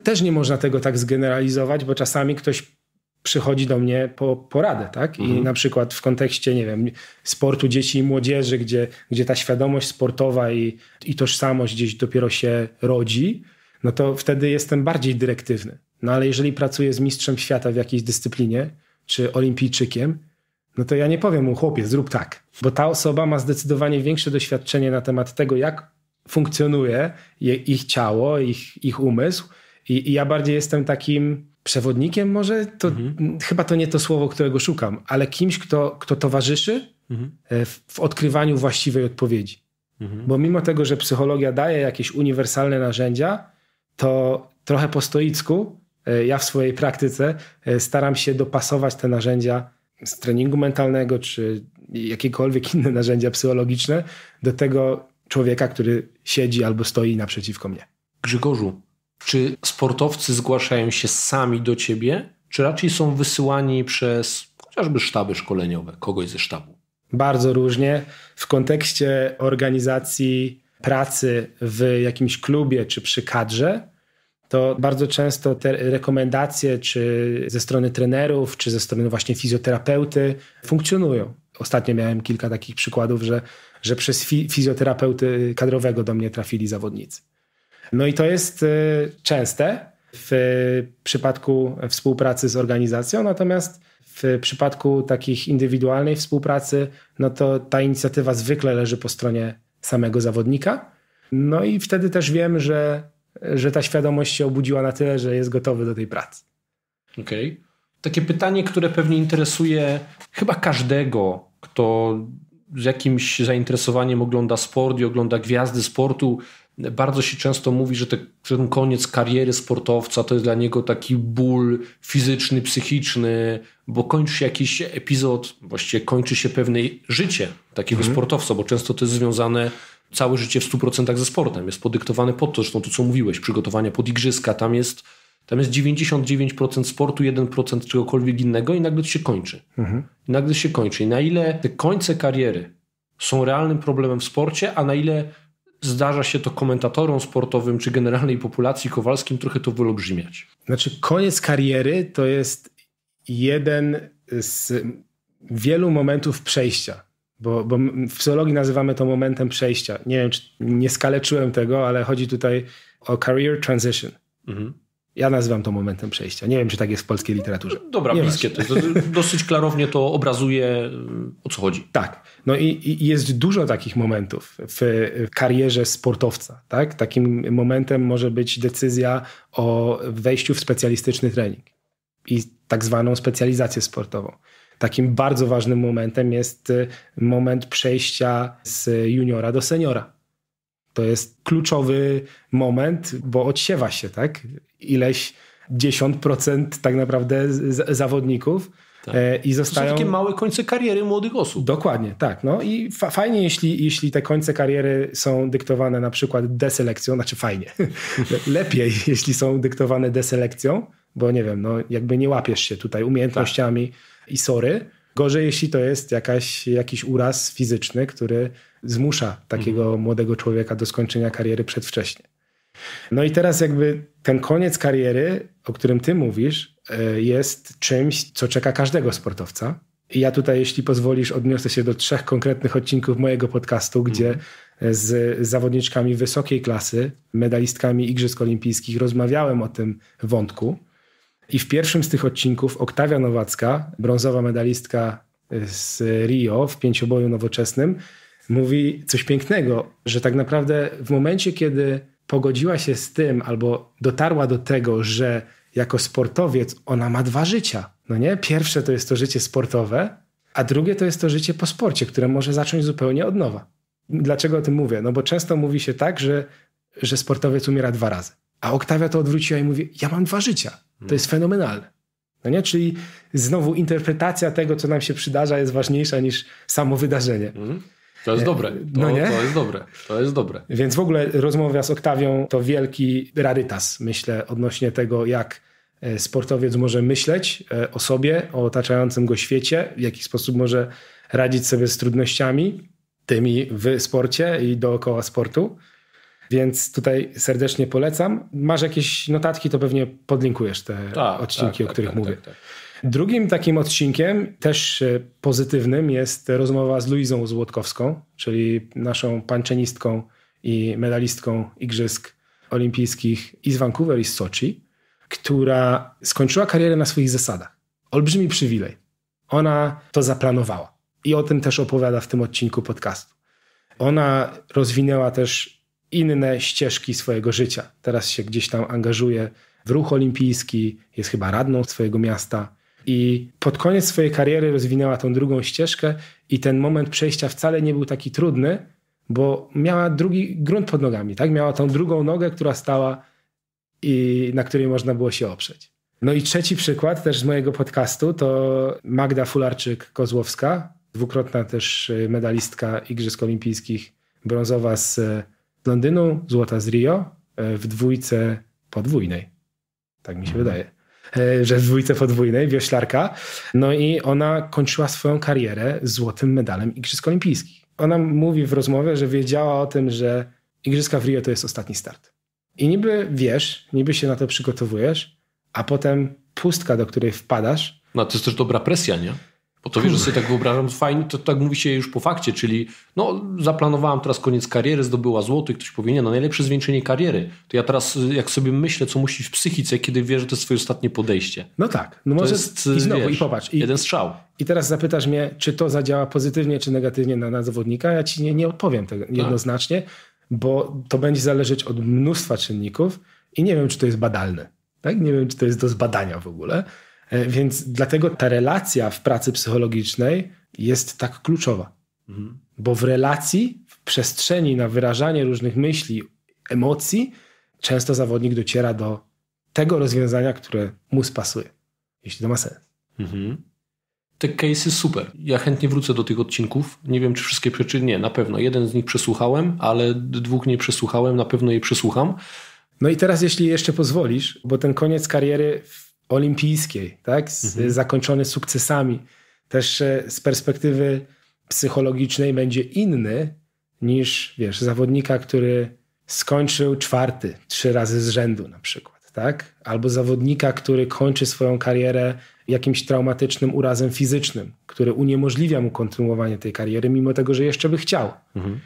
Też nie można tego tak zgeneralizować, bo czasami ktoś przychodzi do mnie po poradę, tak? I mhm. na przykład w kontekście, nie wiem, sportu dzieci i młodzieży, gdzie, gdzie ta świadomość sportowa i, i tożsamość gdzieś dopiero się rodzi, no to wtedy jestem bardziej dyrektywny. No ale jeżeli pracuję z mistrzem świata w jakiejś dyscyplinie, czy olimpijczykiem, no to ja nie powiem mu, chłopie, zrób tak. Bo ta osoba ma zdecydowanie większe doświadczenie na temat tego, jak funkcjonuje ich ciało, ich, ich umysł. I, I ja bardziej jestem takim przewodnikiem może, to mhm. chyba to nie to słowo, którego szukam, ale kimś, kto, kto towarzyszy mhm. E, w, w, odkrywaniu właściwej odpowiedzi. Mhm. Bo mimo tego, że psychologia daje jakieś uniwersalne narzędzia, to trochę po stoicku, e, ja w swojej praktyce e, staram się dopasować te narzędzia z treningu mentalnego, czy jakiekolwiek inne narzędzia psychologiczne do tego człowieka, który siedzi albo stoi naprzeciwko mnie. Grzegorzu, czy sportowcy zgłaszają się sami do ciebie, czy raczej są wysyłani przez chociażby sztaby szkoleniowe, kogoś ze sztabu? Bardzo różnie. W kontekście organizacji pracy w jakimś klubie czy przy kadrze, to bardzo często te rekomendacje, czy ze strony trenerów, czy ze strony właśnie fizjoterapeuty, funkcjonują. Ostatnio miałem kilka takich przykładów, że, że przez fizjoterapeuty kadrowego do mnie trafili zawodnicy. No i to jest y, częste w y, przypadku współpracy z organizacją, natomiast w przypadku takich indywidualnej współpracy, no to ta inicjatywa zwykle leży po stronie samego zawodnika. No i wtedy też wiem, że, że ta świadomość się obudziła na tyle, że jest gotowy do tej pracy. Okej. Okay. Takie pytanie, które pewnie interesuje chyba każdego, kto z jakimś zainteresowaniem ogląda sport i ogląda gwiazdy sportu, bardzo się często mówi, że, te, ten koniec kariery sportowca to jest dla niego taki ból fizyczny, psychiczny, bo kończy się jakiś epizod, właściwie kończy się pewne życie takiego mhm. sportowca, bo często to jest związane całe życie w 100% ze sportem. Jest podyktowane pod to, zresztą to co mówiłeś, przygotowania pod igrzyska, tam jest, tam jest 99% sportu, 1% czegokolwiek innego i nagle to się kończy. Mhm. I nagle to się kończy. I na ile te końce kariery są realnym problemem w sporcie, a na ile zdarza się to komentatorom sportowym czy generalnej populacji Kowalskim trochę to wyolbrzymiać. Znaczy, koniec kariery to jest jeden z wielu momentów przejścia. Bo, bo w psychologii nazywamy to momentem przejścia. Nie wiem, czy nie skaleczyłem tego, ale chodzi tutaj o career transition. Mhm. Ja nazywam to momentem przejścia. Nie wiem, czy tak jest w polskiej literaturze. No dobra, Nie bliskie. To, dosyć klarownie to obrazuje, mm, o co chodzi. Tak. No i, i, jest dużo takich momentów w karierze sportowca. Tak? Takim momentem może być decyzja o wejściu w specjalistyczny trening i tak zwaną specjalizację sportową. Takim bardzo ważnym momentem jest y, moment przejścia z juniora do seniora. To jest kluczowy moment, bo odsiewa się, tak? ileś procent tak naprawdę zawodników. Tak. E, I zostają... To są takie małe końce kariery młodych osób. Dokładnie, tak. No i fa fajnie, jeśli, jeśli te końce kariery są dyktowane na przykład deselekcją, znaczy fajnie, lepiej, jeśli są dyktowane deselekcją, bo nie wiem, no jakby nie łapiesz się tutaj umiejętnościami tak. i sory. Gorzej, jeśli to jest jakaś, jakiś uraz fizyczny, który zmusza takiego mhm. młodego człowieka do skończenia kariery przedwcześnie. No i teraz jakby ten koniec kariery, o którym ty mówisz, e, jest czymś, co czeka każdego sportowca. I ja tutaj, jeśli pozwolisz, odniosę się do trzech konkretnych odcinków mojego podcastu, gdzie mhm. z zawodniczkami wysokiej klasy, medalistkami Igrzysk Olimpijskich, rozmawiałem o tym wątku. I w pierwszym z tych odcinków Oktawia Nowacka, brązowa medalistka e, z Rio w pięcioboju nowoczesnym, mówi coś pięknego, że tak naprawdę w momencie, kiedy pogodziła się z tym albo dotarła do tego, że jako sportowiec ona ma dwa życia. No nie? Pierwsze to jest to życie sportowe, a drugie to jest to życie po sporcie, które może zacząć zupełnie od nowa. Dlaczego o tym mówię? No bo często mówi się tak, że, że sportowiec umiera dwa razy. A Oktawia to odwróciła i mówi: Ja mam dwa życia. To jest fenomenalne. No nie? Czyli znowu interpretacja tego, co nam się przydarza, jest ważniejsza niż samo wydarzenie. Mhm. To jest dobre. To, no nie? to jest dobre. To jest dobre. Więc w ogóle rozmowa z Oktawią to wielki rarytas, myślę, odnośnie tego, jak e, sportowiec może myśleć e, o sobie, o otaczającym go świecie, w jaki sposób może radzić sobie z trudnościami, tymi w sporcie i dookoła sportu. Więc tutaj serdecznie polecam. Masz jakieś notatki, to pewnie podlinkujesz te tak, odcinki, tak, o tak, których tak, mówię. Tak, tak. Drugim takim odcinkiem, też e, pozytywnym, jest rozmowa z Luizą Złotkowską, czyli naszą panczenistką i medalistką Igrzysk Olimpijskich i z Vancouver i z Sochi, która skończyła karierę na swoich zasadach. Olbrzymi przywilej. Ona to zaplanowała i o tym też opowiada w tym odcinku podcastu. Ona rozwinęła też inne ścieżki swojego życia. Teraz się gdzieś tam angażuje w ruch olimpijski, jest chyba radną swojego miasta. I pod koniec swojej kariery rozwinęła tą drugą ścieżkę i ten moment przejścia wcale nie był taki trudny, bo miała drugi grunt pod nogami, tak? Miała tą drugą nogę, która stała i na której można było się oprzeć. No i trzeci przykład też z mojego podcastu to Magda Fularczyk-Kozłowska, dwukrotna też e, medalistka Igrzysk Olimpijskich, brązowa z e, Londynu, złota z Rio, e, w dwójce podwójnej. Tak mi się wydaje. E, że w dwójce podwójnej, wioślarka. No i ona kończyła swoją karierę złotym medalem Igrzysk Olimpijskich. Ona mówi w rozmowie, że wiedziała o tym, że Igrzyska w Rio to jest ostatni start. I niby wiesz, niby się na to przygotowujesz, a potem pustka, do której wpadasz. No to jest też dobra presja, nie? Bo to wiesz, że sobie tak wyobrażam, fajnie, to tak mówi się już po fakcie, czyli no zaplanowałam teraz koniec kariery, zdobyła złoty, ktoś powie, nie, no najlepsze zwieńczenie kariery. To ja teraz y, jak sobie myślę, co musisz w psychice, kiedy wiesz, że to jest twoje ostatnie podejście. No tak, no to może jest, i znowu, wiesz, i popatrz. I, jeden strzał. I teraz zapytasz mnie, czy to zadziała pozytywnie, czy negatywnie na, na zawodnika, ja ci nie, nie odpowiem tego tak. jednoznacznie, bo to będzie zależeć od mnóstwa czynników i nie wiem, czy to jest badalne. Tak? Nie wiem, czy to jest do zbadania w ogóle. E, więc dlatego ta relacja w pracy psychologicznej jest tak kluczowa. Mhm. Bo w relacji, w przestrzeni na wyrażanie różnych myśli, emocji, często zawodnik dociera do tego rozwiązania, które mu spasuje, jeśli to ma sens. Mhm. Te case'y super. Ja chętnie wrócę do tych odcinków. Nie wiem, czy wszystkie przeczy. Nie, na pewno. Jeden z nich przesłuchałem, ale dwóch nie przesłuchałem. Na pewno je przesłucham. No i teraz, jeśli jeszcze pozwolisz, bo ten koniec kariery olimpijskiej, tak? Z, mhm. zakończony sukcesami, też e, z perspektywy psychologicznej będzie inny niż, wiesz, zawodnika, który skończył czwarty trzy razy z rzędu na przykład, tak? Albo zawodnika, który kończy swoją karierę jakimś traumatycznym urazem fizycznym, który uniemożliwia mu kontynuowanie tej kariery, mimo tego, że jeszcze by chciał. Mhm.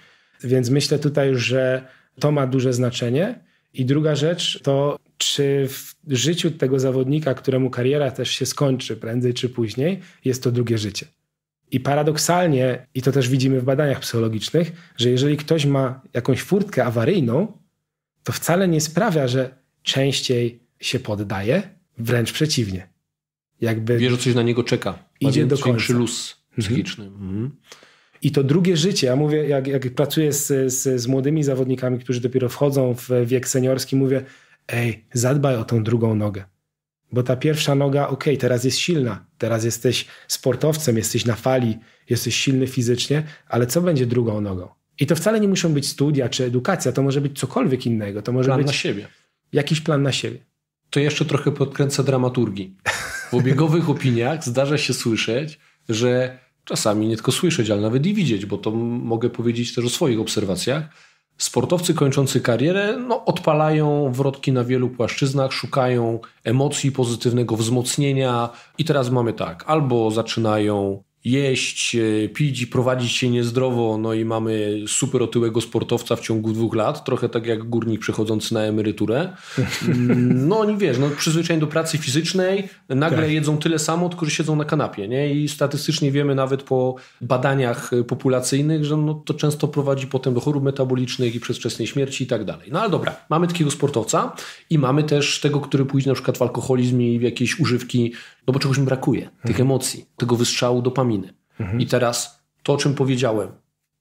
Więc myślę tutaj, że to ma duże znaczenie. I druga rzecz to czy w życiu tego zawodnika, któremu kariera też się skończy prędzej czy później, jest to drugie życie. I paradoksalnie, i to też widzimy w badaniach psychologicznych, że jeżeli ktoś ma jakąś furtkę awaryjną, to wcale nie sprawia, że częściej się poddaje, wręcz przeciwnie. Jakby Wie, że coś na niego czeka. Idzie do końca. Większy luz mhm. psychiczny. Mhm. Mhm. I to drugie życie, ja mówię, jak, jak pracuję z, z, z młodymi zawodnikami, którzy dopiero wchodzą w wiek seniorski, mówię, ej, zadbaj o tą drugą nogę. Bo ta pierwsza noga, okej, teraz jest silna, teraz jesteś sportowcem, jesteś na fali, jesteś silny fizycznie, ale co będzie drugą nogą? I to wcale nie muszą być studia czy edukacja, to może być cokolwiek innego. To może plan być na siebie. Jakiś plan na siebie. To jeszcze trochę podkręcę dramaturgii. W obiegowych opiniach zdarza się słyszeć, że czasami nie tylko słyszeć, ale nawet i widzieć, bo to mogę powiedzieć też o swoich obserwacjach, sportowcy kończący karierę no, odpalają wrotki na wielu płaszczyznach, szukają emocji, pozytywnego wzmocnienia i teraz mamy tak, albo zaczynają jeść, e, pić i prowadzić się niezdrowo, no i mamy super otyłego sportowca w ciągu dwóch lat, trochę tak jak górnik przechodzący na emeryturę. No oni wiesz, no przyzwyczajeni do pracy fizycznej, nagle tak. jedzą tyle samo, tylko że siedzą na kanapie, nie? I statystycznie wiemy nawet po badaniach e, populacyjnych, że no to często prowadzi potem do chorób metabolicznych i przedwczesnej śmierci i tak dalej. No ale dobra, mamy takiego sportowca i mamy też tego, który pójdzie na przykład w alkoholizm i w jakieś używki no bo czegoś mi brakuje, mhm. tych emocji, tego wystrzału dopaminy. Mhm. I teraz to, o czym powiedziałem,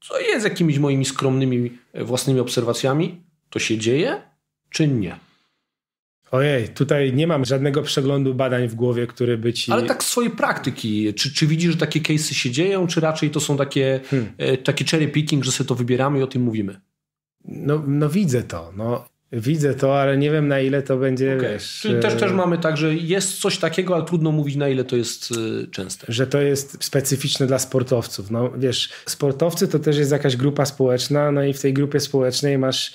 co jest jakimiś moimi skromnymi e, własnymi obserwacjami, to się dzieje czy nie? Ojej, tutaj nie mam żadnego przeglądu badań w głowie, który by ci. Ale tak z swojej praktyki. Czy, czy widzisz, że takie case'y się dzieją, czy raczej to są takie, hmm. e, taki cherry picking, że sobie to wybieramy i o tym mówimy? No, no widzę to. No, Widzę to, ale nie wiem na ile to będzie. Okay. Wiesz, Czyli też, też e, mamy tak, że jest coś takiego, ale trudno mówić na ile to jest e, częste. Że to jest specyficzne dla sportowców. No wiesz, sportowcy to też jest jakaś grupa społeczna, no i w tej grupie społecznej masz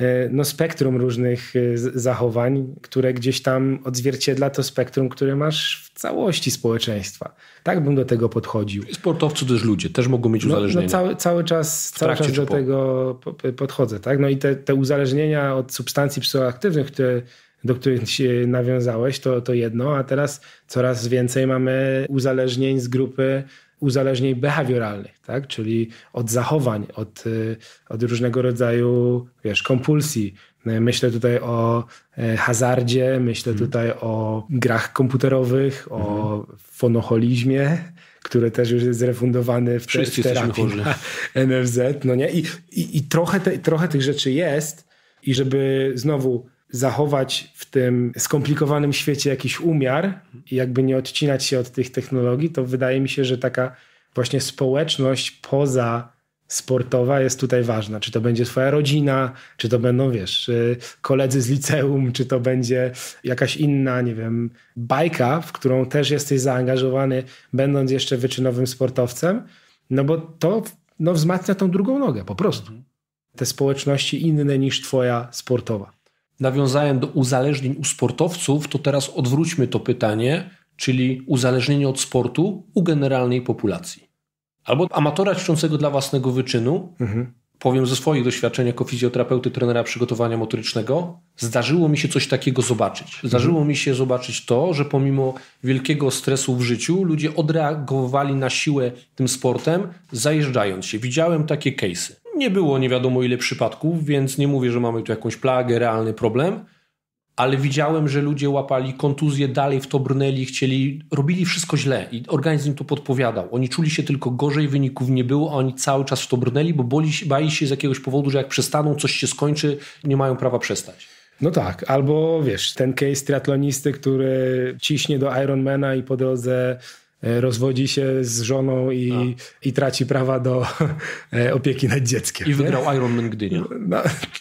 E, no, spektrum różnych e, zachowań, które gdzieś tam odzwierciedla to spektrum, które masz w całości społeczeństwa. Tak bym do tego podchodził. sportowcy też ludzie, też mogą mieć uzależnienia. No, no cały, cały czas, cały czas do po... tego podchodzę. Tak? No i te, te uzależnienia od substancji psychoaktywnych, które do których się nawiązałeś, to, to jedno, a teraz coraz więcej mamy uzależnień z grupy uzależnień behawioralnych, tak? czyli od zachowań, od, y, od różnego rodzaju wiesz, kompulsji. No myślę tutaj o e, hazardzie, myślę hmm. tutaj o grach komputerowych, hmm. o mhm. fonoholizmie, który też już jest refundowany w, te, w terapii NFZ. No nie? I, i, i trochę, te, trochę tych rzeczy jest i żeby znowu zachować w tym skomplikowanym świecie jakiś umiar i jakby nie odcinać się od tych technologii, to wydaje mi się, że taka właśnie społeczność poza sportowa jest tutaj ważna. Czy to będzie twoja rodzina, czy to będą, wiesz, y, koledzy z liceum, czy to będzie jakaś inna, nie wiem, bajka, w którą też jesteś zaangażowany, będąc jeszcze wyczynowym sportowcem, no bo to no, wzmacnia tą drugą nogę po prostu. Mhm. Te społeczności inne niż twoja sportowa nawiązałem do uzależnień u sportowców, to teraz odwróćmy to pytanie, czyli uzależnienie od sportu u generalnej populacji. Albo amatora ćwiczącego dla własnego wyczynu, mhm. powiem ze swoich doświadczeń jako fizjoterapeuty, trenera przygotowania motorycznego, zdarzyło mi się coś takiego zobaczyć. Zdarzyło mhm. mi się zobaczyć to, że pomimo wielkiego stresu w życiu, ludzie odreagowali na siłę tym sportem, zajeżdżając się. Widziałem takie case'y. Nie było nie wiadomo ile przypadków, więc nie mówię, że mamy tu jakąś plagę, realny problem, ale widziałem, że ludzie łapali kontuzję, dalej w to brnęli, chcieli, robili wszystko źle i organizm to podpowiadał. Oni czuli się tylko gorzej, wyników nie było, a oni cały czas w to brnęli, bo boli, bali się z jakiegoś powodu, że jak przestaną, coś się skończy, nie mają prawa przestać. No tak, albo wiesz, ten case triatlonisty, który ciśnie do Ironmana i po drodze E, rozwodzi się z żoną i, i traci prawa do e, opieki nad dzieckiem. I wygrał nie? Ironman Gdynia. No, no,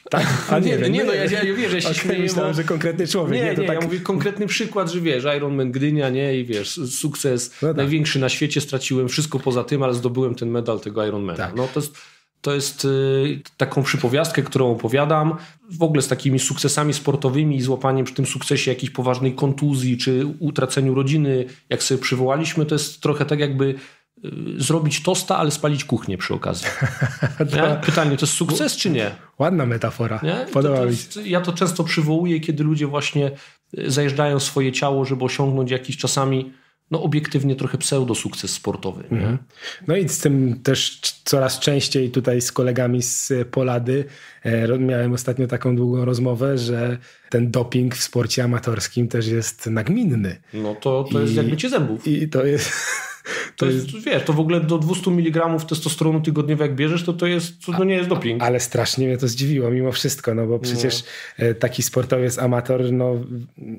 tak, a nie, nie, nie no, no ja, ja wierzę, ja się okay, śmieję, myślałem, bo... że konkretny człowiek. Nie, nie, to nie tak... ja mówię konkretny przykład, że wiesz, Ironman Gdynia, nie, i wiesz, sukces no tak. największy na świecie, straciłem wszystko poza tym, ale zdobyłem ten medal tego Ironmana. Tak. No to jest to jest y, taką przypowiastkę, którą opowiadam, w ogóle z takimi sukcesami sportowymi i złapaniem przy tym sukcesie jakiejś poważnej kontuzji czy utraceniu rodziny, jak sobie przywołaliśmy, to jest trochę tak jakby y, zrobić tosta, ale spalić kuchnię przy okazji. Pytanie, to jest sukces czy nie? Ładna metafora, nie? podoba to, to jest, Ja to często przywołuję, kiedy ludzie właśnie y, zajeżdżają swoje ciało, żeby osiągnąć jakiś czasami no obiektywnie trochę pseudo sukces sportowy. Mhm. No i z tym też coraz częściej tutaj z kolegami z y, Polady e, miałem ostatnio taką długą rozmowę, że ten doping w sporcie amatorskim też jest nagminny. No to, to jest I, jakby ci zębów. I to jest to jest, wiesz, to w ogóle do 200 mg testosteronu tygodniowo jak bierzesz, to to jest, to, to nie jest doping. Ale strasznie mnie to zdziwiło mimo wszystko, no bo no. przecież no. taki sportowiec amator, no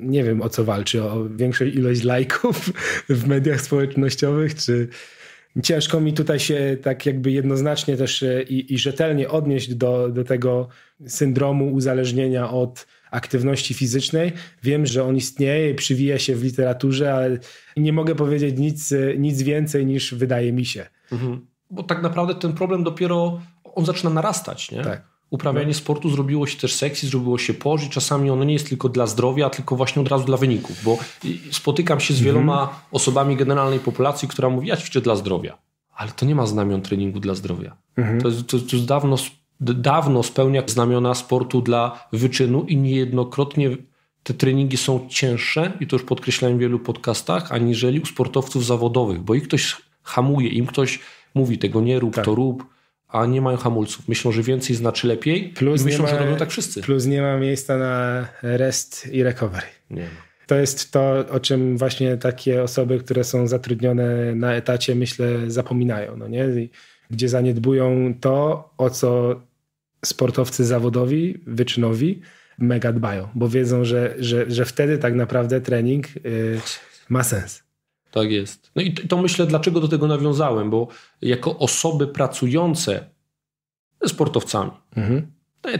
nie wiem o co walczy, o większą ilość lajków w mediach społecznościowych, czy ciężko mi tutaj się tak jakby jednoznacznie też e, i, i rzetelnie odnieść do, do tego syndromu uzależnienia od aktywności fizycznej. Wiem, że on istnieje, przywija się w literaturze, ale nie mogę powiedzieć nic, nic więcej niż wydaje mi się. Mhm. Bo tak naprawdę ten problem dopiero on zaczyna narastać, nie? Tak. Uprawianie no. sportu zrobiło się też seksy, zrobiło się poży, czasami ono nie jest tylko dla zdrowia, tylko właśnie od razu dla wyników, bo spotykam się z mhm. wieloma osobami generalnej populacji, która mówi, ja ćwiczę dla zdrowia, ale to nie ma znamion treningu dla zdrowia. Mhm. To, to, to jest dawno dawno spełnia znamiona sportu dla wyczynu i niejednokrotnie te treningi są cięższe, i to już podkreślałem w wielu podcastach, aniżeli u sportowców zawodowych, bo ich ktoś hamuje, im ktoś mówi tego nie rób, tak. to rób, a nie mają hamulców. Myślą, że więcej znaczy lepiej plus myślą, ma, że robią tak wszyscy. Plus nie ma miejsca na rest i recovery. Nie ma. To jest to, o czym właśnie takie osoby, które są zatrudnione na etacie, myślę, zapominają. No nie? Gdzie zaniedbują to, o co sportowcy zawodowi, wyczynowi mega dbają, bo wiedzą, że, że, że wtedy tak naprawdę trening yy, ma sens. Tak jest. No i to, to myślę, dlaczego do tego nawiązałem, bo jako osoby pracujące ze sportowcami, mhm.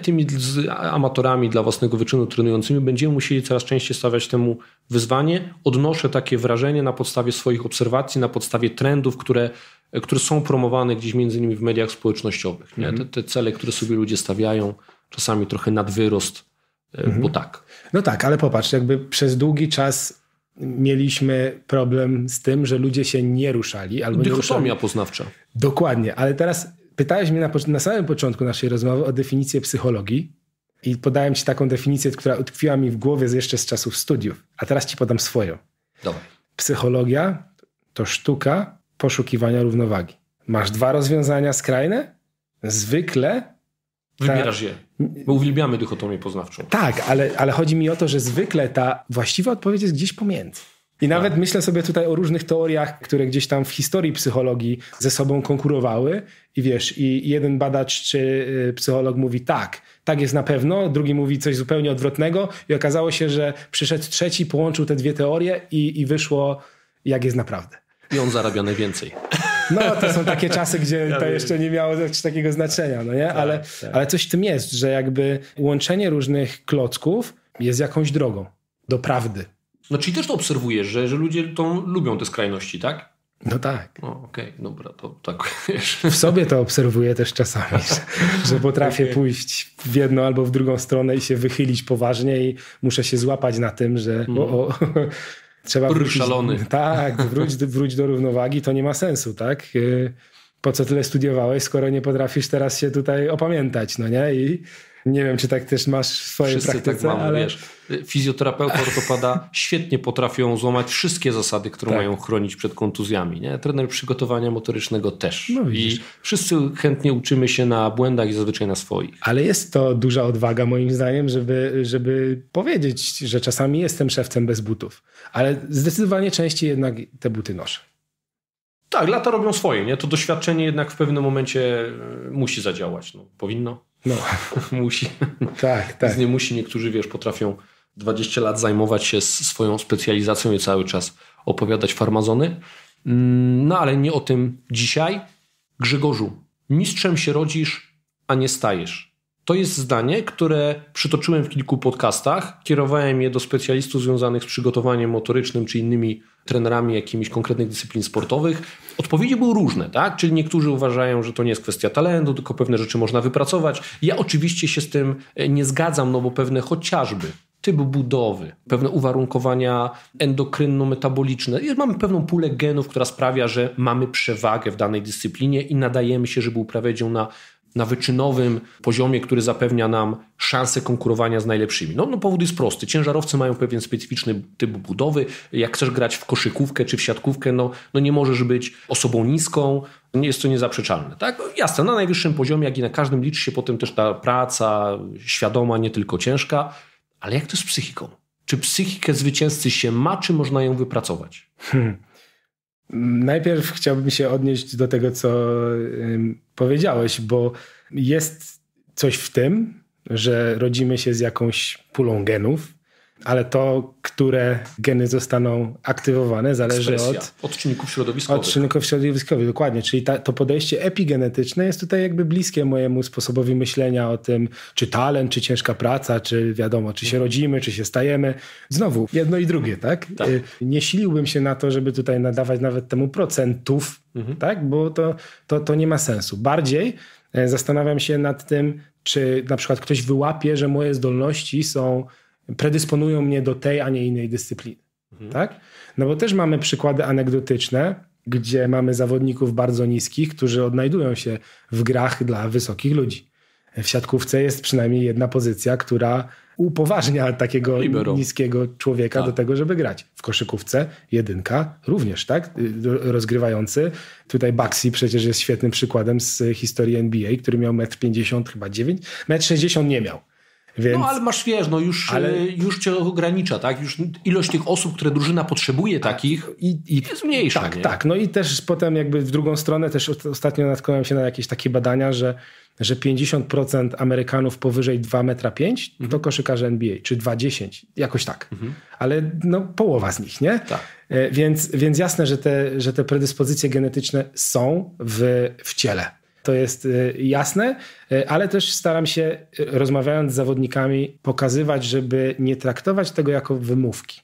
tymi z amatorami dla własnego wyczynu trenującymi, będziemy musieli coraz częściej stawiać temu wyzwanie. Odnoszę takie wrażenie na podstawie swoich obserwacji, na podstawie trendów, które E, które są promowane gdzieś między innymi w mediach społecznościowych. Nie? Mhm. Te, te cele, które sobie ludzie stawiają, czasami trochę nad wyrost, e, mhm. bo tak. No tak, ale popatrz, jakby przez długi czas mieliśmy problem z tym, że ludzie się nie ruszali. albo Dychotomia nie ruszali. poznawcza. Dokładnie, ale teraz pytałeś mnie na, na samym początku naszej rozmowy o definicję psychologii i podałem ci taką definicję, która utkwiła mi w głowie jeszcze z czasów studiów, a teraz ci podam swoją. Dobra. Psychologia to sztuka poszukiwania równowagi. Masz dwa rozwiązania skrajne? Zwykle. Wybierasz ta... je. My uwielbiamy dychotomię poznawczą. Tak, ale, ale chodzi mi o to, że zwykle ta właściwa odpowiedź jest gdzieś pomiędzy. I tak. nawet tak. myślę sobie tutaj o różnych teoriach, które gdzieś tam w historii psychologii ze sobą konkurowały. I wiesz, i jeden badacz czy y, psycholog mówi tak, tak jest na pewno, drugi mówi coś zupełnie odwrotnego, i okazało się, że przyszedł trzeci, połączył te dwie teorie i, i wyszło, jak jest naprawdę i on zarabia najwięcej. No, to są takie czasy, gdzie ja to wiem. jeszcze nie miało takiego znaczenia, no nie? Tak, ale, tak, ale coś w tym jest, że jakby łączenie różnych klocków jest jakąś drogą do prawdy. No, czyli też to obserwujesz, że, że ludzie tą lubią te skrajności, tak? No tak. Okej, okay, dobra, to tak wiesz. W sobie to obserwuję też czasami, że, że potrafię okay. pójść w jedną albo w drugą stronę i się wychylić poważnie i muszę się złapać na tym, że mm. o, o, trzeba wrócić, szalony. Tak, wróć, wróć do równowagi, to nie ma sensu, tak? Y, po co tyle studiowałeś, skoro nie potrafisz teraz się tutaj opamiętać, no nie? I nie wiem, czy tak też masz w swojej Wszyscy tak praktyce, tak mam, ale... wiesz, fizjoterapeuta, ortopada świetnie potrafią złamać wszystkie zasady, które tak. mają chronić przed kontuzjami. Nie? Trener przygotowania motorycznego też. No, I wszyscy chętnie uczymy się na błędach i zazwyczaj na swoich. Ale jest to duża odwaga moim zdaniem, żeby, żeby powiedzieć, że czasami jestem szewcem bez butów. Ale zdecydowanie częściej jednak te buty noszę. Tak, lata robią swoje, nie? To doświadczenie jednak w pewnym momencie e, musi zadziałać. No, powinno. No. musi. Tak, tak. z nie musi. Niektórzy, wiesz, potrafią 20 lat zajmować się swoją specjalizacją i cały czas opowiadać farmazony. Mm, no ale nie o tym dzisiaj. Grzegorzu, mistrzem się rodzisz, a nie stajesz. To jest zdanie, które przytoczyłem w kilku podcastach. Kierowałem je do specjalistów związanych z przygotowaniem motorycznym czy innymi trenerami jakimiś konkretnych dyscyplin sportowych. Odpowiedzi były różne, tak? Czyli niektórzy uważają, że to nie jest kwestia talentu, tylko pewne rzeczy można wypracować. Ja oczywiście się z tym e, nie zgadzam, no bo pewne chociażby typ budowy, pewne uwarunkowania endokrynno-metaboliczne. Mamy pewną pulę genów, która sprawia, że mamy przewagę w danej dyscyplinie i nadajemy się, żeby uprawiać ją na na wyczynowym poziomie, który zapewnia nam szansę konkurowania z najlepszymi? No, no powód jest prosty. Ciężarowcy mają pewien specyficzny typ budowy. Jak chcesz grać w koszykówkę czy w siatkówkę, no, no nie możesz być osobą niską, jest to niezaprzeczalne. Tak? No, jasne, na najwyższym poziomie, jak i na każdym liczy się potem też ta praca świadoma, nie tylko ciężka, ale jak to z psychiką? Czy psychikę zwycięzcy się ma, czy można ją wypracować? Hmm. Najpierw chciałbym się odnieść do tego, co powiedziałeś, bo jest coś w tym, że rodzimy się z jakąś pulą genów, ale to, które geny zostaną aktywowane, zależy od, od czynników środowiskowych. Od czynników środowiskowych, dokładnie. Czyli ta, to podejście epigenetyczne jest tutaj jakby bliskie mojemu sposobowi myślenia o tym, czy talent, czy ciężka praca, czy wiadomo, czy się mhm. rodzimy, czy się stajemy. Znowu, jedno i drugie, tak? tak. Y, nie siliłbym się na to, żeby tutaj nadawać nawet temu procentów, mhm. tak? Bo to, to, to nie ma sensu. Bardziej e, zastanawiam się nad tym, czy na przykład ktoś wyłapie, że moje zdolności są predysponują mnie do tej, a nie innej dyscypliny. Mhm. Tak? No bo też mamy przykłady anegdotyczne, gdzie mamy zawodników bardzo niskich, którzy odnajdują się w grach dla wysokich ludzi. W siatkówce jest przynajmniej jedna pozycja, która upoważnia takiego Libero. niskiego człowieka tak. do tego, żeby grać. W koszykówce jedynka również, tak? Rozgrywający. Tutaj Baxi przecież jest świetnym przykładem z historii NBA, który miał metr 50 chyba 9, metr 60 nie miał. Więc... No ale masz wiesz, no już, ale... Y, już cię ogranicza, tak? Już ilość tych osób, które drużyna potrzebuje takich I, i jest mniejsza. Tak, nie? tak. No i też potem jakby w drugą stronę też ostatnio natknąłem się na jakieś takie badania, że że 50% Amerykanów powyżej 2,5 metra 5 mhm. koszykarze NBA, czy 2,10, jakoś tak. Mhm. Ale no, połowa z nich, nie? Tak. E, więc, więc jasne, że te, że te predyspozycje genetyczne są w, w ciele. To jest e, jasne, e, ale też staram się, e, rozmawiając z zawodnikami, pokazywać, żeby nie traktować tego jako wymówki.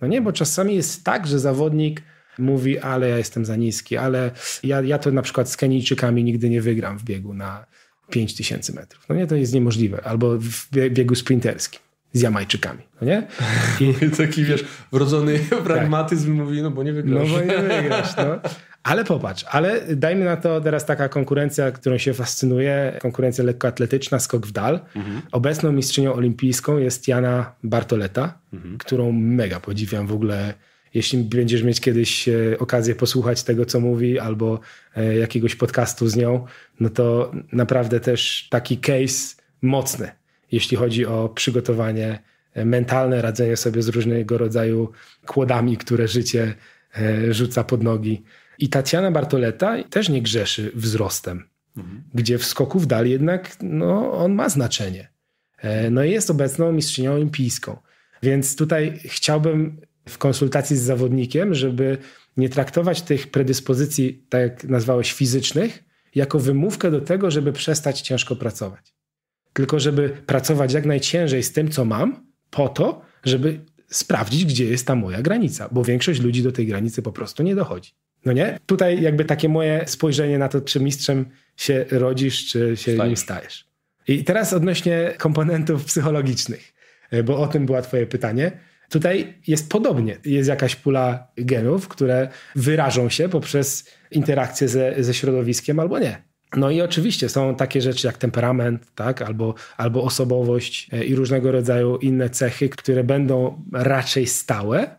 No nie, bo czasami jest tak, że zawodnik mówi, ale ja jestem za niski, ale ja, ja to na przykład z Kenijczykami nigdy nie wygram w biegu na 5000 metrów. No nie, to jest niemożliwe. Albo w biegu sprinterskim z Jamajczykami, no nie? I... Taki, wiesz, wrodzony tak. pragmatyzm tak. mówi, no bo nie wygrasz. No bo nie wygrasz, no. Ale popatrz, ale dajmy na to teraz taka konkurencja, którą się fascynuje, konkurencja lekkoatletyczna, skok w dal. Mhm. Obecną mistrzynią olimpijską jest Jana Bartoleta, mhm. którą mega podziwiam w ogóle. Jeśli będziesz mieć kiedyś e, okazję posłuchać tego, co mówi, albo e, jakiegoś podcastu z nią, no to naprawdę też taki case mocny, jeśli chodzi o przygotowanie e, mentalne, radzenie sobie z różnego rodzaju kłodami, które życie rzuca pod nogi. I Tatiana Bartoleta też nie grzeszy wzrostem, mhm. gdzie w skoku w dal jednak no, on ma znaczenie. E, no i jest obecną mistrzynią olimpijską. Więc tutaj chciałbym w konsultacji z zawodnikiem, żeby nie traktować tych predyspozycji, tak jak nazwałeś, fizycznych, jako wymówkę do tego, żeby przestać ciężko pracować. Tylko żeby pracować jak najciężej z tym, co mam, po to, żeby sprawdzić, gdzie jest ta moja granica, bo większość ludzi do tej granicy po prostu nie dochodzi. No nie? Tutaj jakby takie moje spojrzenie na to, czy mistrzem się rodzisz, czy się stajesz. nim stajesz. I teraz odnośnie komponentów psychologicznych, e, bo o tym było twoje pytanie. Tutaj jest podobnie. Jest jakaś pula genów, które wyrażą się poprzez interakcję ze, ze środowiskiem albo nie. No i oczywiście są takie rzeczy jak temperament, tak? albo, albo osobowość e, i różnego rodzaju inne cechy, które będą raczej stałe,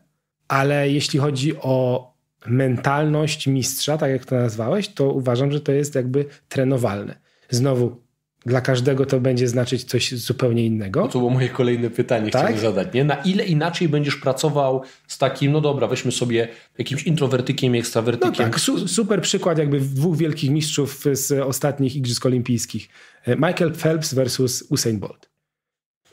ale jeśli chodzi o mentalność mistrza, tak jak to nazwałeś, to uważam, że to jest jakby trenowalne. Znowu, dla każdego to będzie znaczyć coś zupełnie innego. No to było moje kolejne pytanie, tak? chciałem zadać. Nie? Na ile inaczej będziesz pracował z takim, no dobra, weźmy sobie jakimś introwertykiem ekstrawertykiem. No tak, Su super przykład jakby dwóch wielkich mistrzów z ostatnich Igrzysk Olimpijskich. Michael Phelps versus Usain Bolt.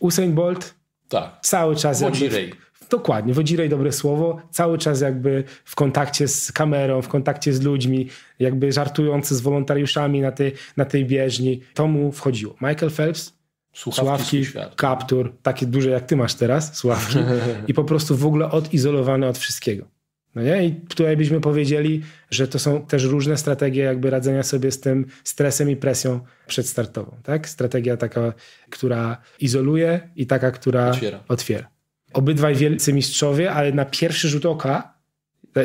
Usain Bolt tak. cały czas... Młodzi jakby, Dokładnie, Wodzirej dobre słowo, cały czas jakby w kontakcie z kamerą, w kontakcie z ludźmi, jakby żartujący z wolontariuszami na, tej, na tej bieżni. To mu wchodziło. Michael Phelps, słuchawki, słuchawki kaptur, takie duże jak ty masz teraz, słuchawki i po prostu w ogóle odizolowany od wszystkiego. No nie? I tutaj byśmy powiedzieli, że to są też różne strategie jakby radzenia sobie z tym stresem i presją przedstartową. Tak? Strategia taka, która izoluje i taka, która otwiera. otwiera obydwaj wielcy mistrzowie, ale na pierwszy rzut oka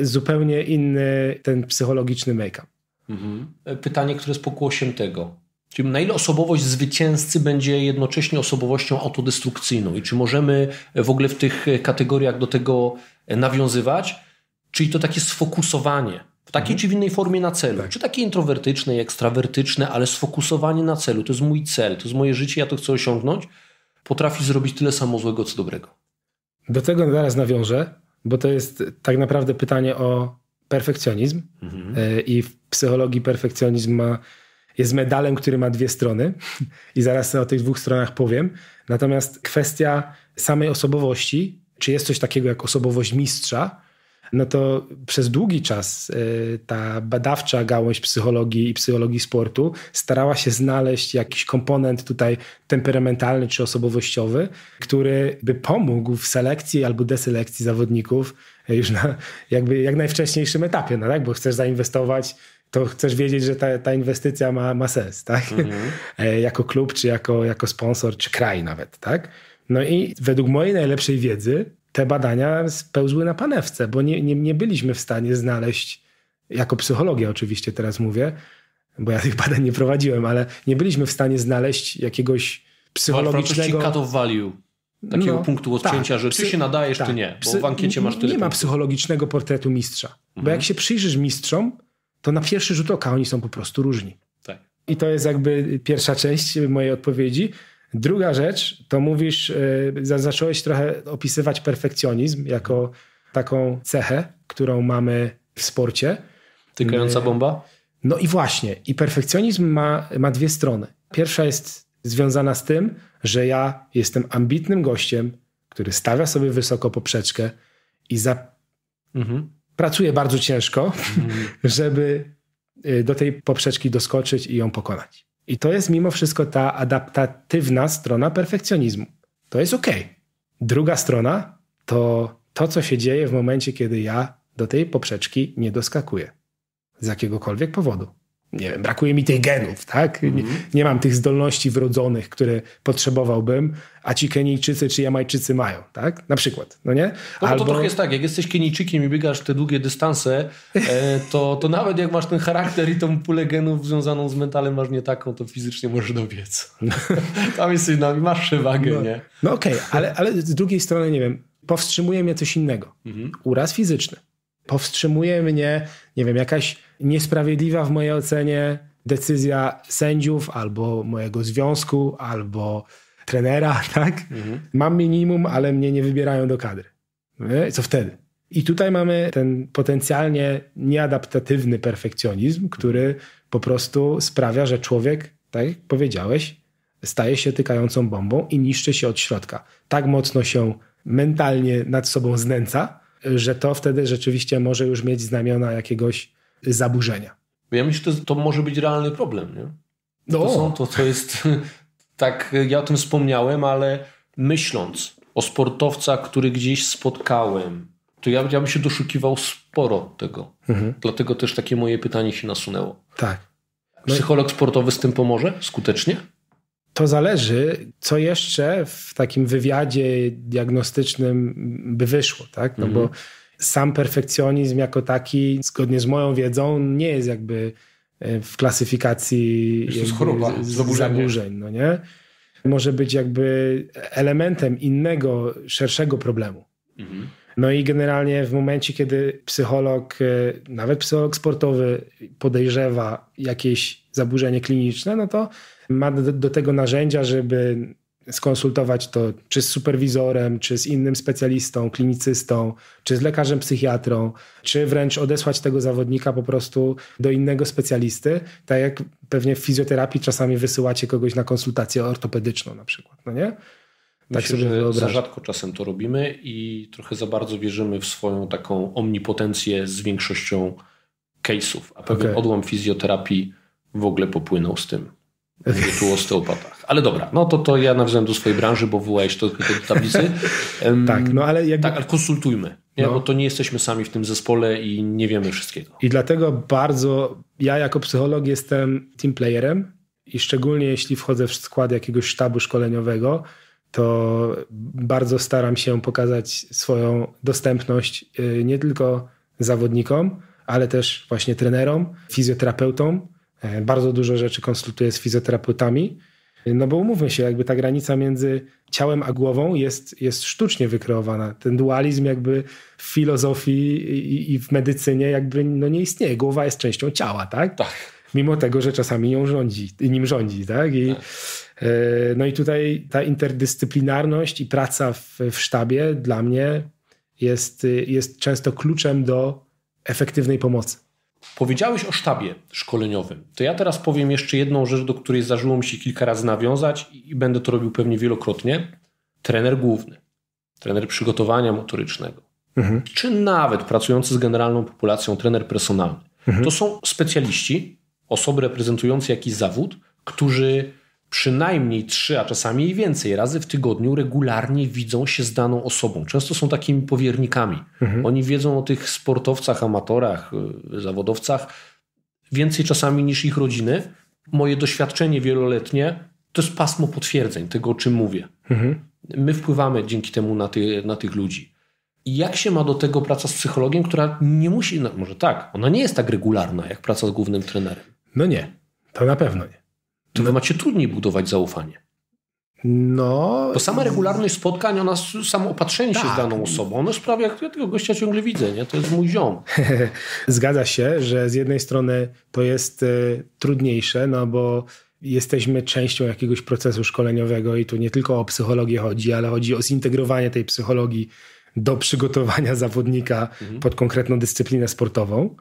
zupełnie inny ten psychologiczny make-up. Mhm. Pytanie, które jest pokłosiem tego. Czyli na ile osobowość zwycięzcy będzie jednocześnie osobowością autodestrukcyjną i czy możemy w ogóle w tych kategoriach do tego nawiązywać? Czyli to takie sfokusowanie w takiej mhm. czy w innej formie na celu. Tak. Czy takie introwertyczne, ekstrawertyczne, ale sfokusowanie na celu. To jest mój cel, to jest moje życie, ja to chcę osiągnąć. Potrafi zrobić tyle samo złego, co dobrego. Do tego zaraz nawiążę, bo to jest tak naprawdę pytanie o perfekcjonizm. Mhm. E, I w psychologii perfekcjonizm ma, jest medalem, który ma dwie strony, i zaraz o tych dwóch stronach powiem. Natomiast kwestia samej osobowości, czy jest coś takiego jak osobowość mistrza, no to przez długi czas e, ta badawcza gałąź psychologii i psychologii sportu starała się znaleźć jakiś komponent tutaj temperamentalny czy osobowościowy, który by pomógł w selekcji albo deselekcji zawodników e, już na jakby jak najwcześniejszym etapie, no tak? bo chcesz zainwestować to chcesz wiedzieć, że ta, ta inwestycja ma, ma sens, tak? Mhm. E, jako klub, czy jako, jako sponsor, czy kraj nawet, tak? No i według mojej najlepszej wiedzy te badania spełzły na panewce, bo nie, nie, nie byliśmy w stanie znaleźć, jako psychologia oczywiście teraz mówię, bo ja tych badań nie prowadziłem, ale nie byliśmy w stanie znaleźć jakiegoś psychologicznego... Cut of value. Takiego no, punktu tak. odcięcia, tak, że ty się nadajesz, tak, czy nie, bo psy, w ankiecie masz tyle. Nie punktów. ma psychologicznego portretu mistrza. Mhm. Bo jak mhm. się przyjrzysz mistrzom, to na pierwszy rzut oka oni są po prostu różni. Tak. I to jest jakby pierwsza część mojej odpowiedzi. Druga rzecz, to mówisz, e, zacząłeś trochę opisywać perfekcjonizm jako taką cechę, którą mamy w sporcie. Tykająca e, bomba? No i właśnie. I perfekcjonizm ma, ma dwie strony. Pierwsza jest związana z tym, że ja jestem ambitnym gościem, który stawia sobie wysoko poprzeczkę i za... Mhm. pracuje bardzo ciężko, mhm. żeby e, do tej poprzeczki doskoczyć i ją pokonać. I to jest mimo wszystko ta adaptatywna strona perfekcjonizmu. To jest ok. Druga strona to to, co się dzieje w momencie, kiedy ja do tej poprzeczki nie doskakuję. Z jakiegokolwiek powodu nie wiem, brakuje mi tych genów, tak? Mm -hmm. nie, mhm. nie, mam tych zdolności wrodzonych, które potrzebowałbym, a ci Kenijczycy czy Jamajczycy mają, tak? Na przykład, no nie? No, Albo... to trochę jest tak, jak jesteś Kenijczykiem i biegasz te długie dystanse, e, to, to nawet jak masz ten charakter i tą pulę genów związaną z mentalem masz nie taką, to fizycznie możesz dobiec. No. Tam jesteś na masz przewagę, no, nie? No okej, okay, ale, ale z drugiej strony, nie wiem, powstrzymuje mnie coś innego. Mm -hmm. Uraz fizyczny powstrzymuje mnie, nie wiem, jakaś niesprawiedliwa w mojej ocenie decyzja sędziów albo mojego związku, albo trenera, tak? Mhm. Mam minimum, ale mnie nie wybierają do kadry. E, co wtedy? I tutaj mamy ten potencjalnie nieadaptatywny perfekcjonizm, który po prostu sprawia, że człowiek, tak jak powiedziałeś, staje się tykającą bombą i niszczy się od środka. Tak mocno się mentalnie nad sobą znęca, że to wtedy rzeczywiście może już mieć znamiona jakiegoś zaburzenia. Ja myślę, że to może być realny problem. Nie? No. To, są, to, to jest tak, ja o tym wspomniałem, ale myśląc o sportowcach, który gdzieś spotkałem, to ja, ja bym się doszukiwał sporo tego. Mhm. Dlatego też takie moje pytanie się nasunęło. Tak. No Psycholog i... sportowy z tym pomoże skutecznie? To zależy, co jeszcze w takim wywiadzie diagnostycznym by wyszło, tak? No mhm. bo sam perfekcjonizm jako taki, zgodnie z moją wiedzą, nie jest jakby e, w klasyfikacji jakby choroba, z, zaburzenie. zaburzeń, no nie? Może być jakby elementem innego, szerszego problemu. Mhm. No i generalnie w momencie, kiedy psycholog, e, nawet psycholog sportowy podejrzewa jakieś zaburzenie kliniczne, no to ma do, do tego narzędzia, żeby skonsultować to czy z superwizorem, czy z innym specjalistą, klinicystą, czy z lekarzem psychiatrą, czy wręcz odesłać tego zawodnika po prostu do innego specjalisty, tak jak pewnie w fizjoterapii czasami wysyłacie kogoś na konsultację ortopedyczną na przykład, no nie? Tak Myślę, sobie Za rzadko czasem to robimy i trochę za bardzo wierzymy w swoją taką omnipotencję z większością case'ów, a pewien okay. odłam fizjoterapii w ogóle popłynął z tym. W tu o osteopatach. Ale dobra, no to, to ja nawzajem do swojej branży, bo wywołałeś to tylko do tablicy. tak, no ale jakby... Tak, ale konsultujmy, nie? No. bo to nie jesteśmy sami w tym zespole i nie wiemy wszystkiego. I dlatego bardzo, ja jako psycholog jestem team playerem i szczególnie jeśli wchodzę w skład jakiegoś sztabu szkoleniowego, to bardzo staram się pokazać swoją dostępność y, nie tylko zawodnikom, ale też właśnie trenerom, fizjoterapeutom, E, bardzo dużo rzeczy konsultuję z fizjoterapeutami, no bo umówmy się, jakby ta granica między ciałem a głową jest, jest sztucznie wykreowana. Ten dualizm jakby w filozofii i, i w medycynie jakby no nie istnieje. Głowa jest częścią ciała, tak? Tak. Mimo tego, że czasami nią rządzi, nim rządzi, tak? I, tak. E, no i tutaj ta interdyscyplinarność i praca w, w sztabie dla mnie jest, jest często kluczem do efektywnej pomocy. Powiedziałeś o sztabie szkoleniowym. To ja teraz powiem jeszcze jedną rzecz, do której zdarzyło mi się kilka razy nawiązać i będę to robił pewnie wielokrotnie. Trener główny, trener przygotowania motorycznego, mhm. czy nawet pracujący z generalną populacją, trener personalny. Mhm. To są specjaliści, osoby reprezentujące jakiś zawód, którzy przynajmniej trzy, a czasami i więcej razy w tygodniu regularnie widzą się z daną osobą. Często są takimi powiernikami. Mhm. Oni wiedzą o tych sportowcach, amatorach, y, zawodowcach więcej czasami niż ich rodziny. Moje doświadczenie wieloletnie to jest pasmo potwierdzeń tego, o czym mówię. Mhm. My wpływamy dzięki temu na, ty, na tych ludzi. I jak się ma do tego praca z psychologiem, która nie musi, no może tak, ona nie jest tak regularna jak praca z głównym trenerem. No nie, to na pewno nie to wy macie trudniej budować zaufanie. No. Bo sama regularność spotkań, ona samo opatrzenie tak. się z tak. daną osobą, ono sprawia, jak ja tego gościa ciągle widzę, nie? To jest mój ziom. Zgadza się, że z jednej strony to jest y, trudniejsze, no bo jesteśmy częścią jakiegoś procesu szkoleniowego i tu nie tylko o psychologię chodzi, ale chodzi o zintegrowanie tej psychologii do przygotowania zawodnika mhm. pod konkretną dyscyplinę sportową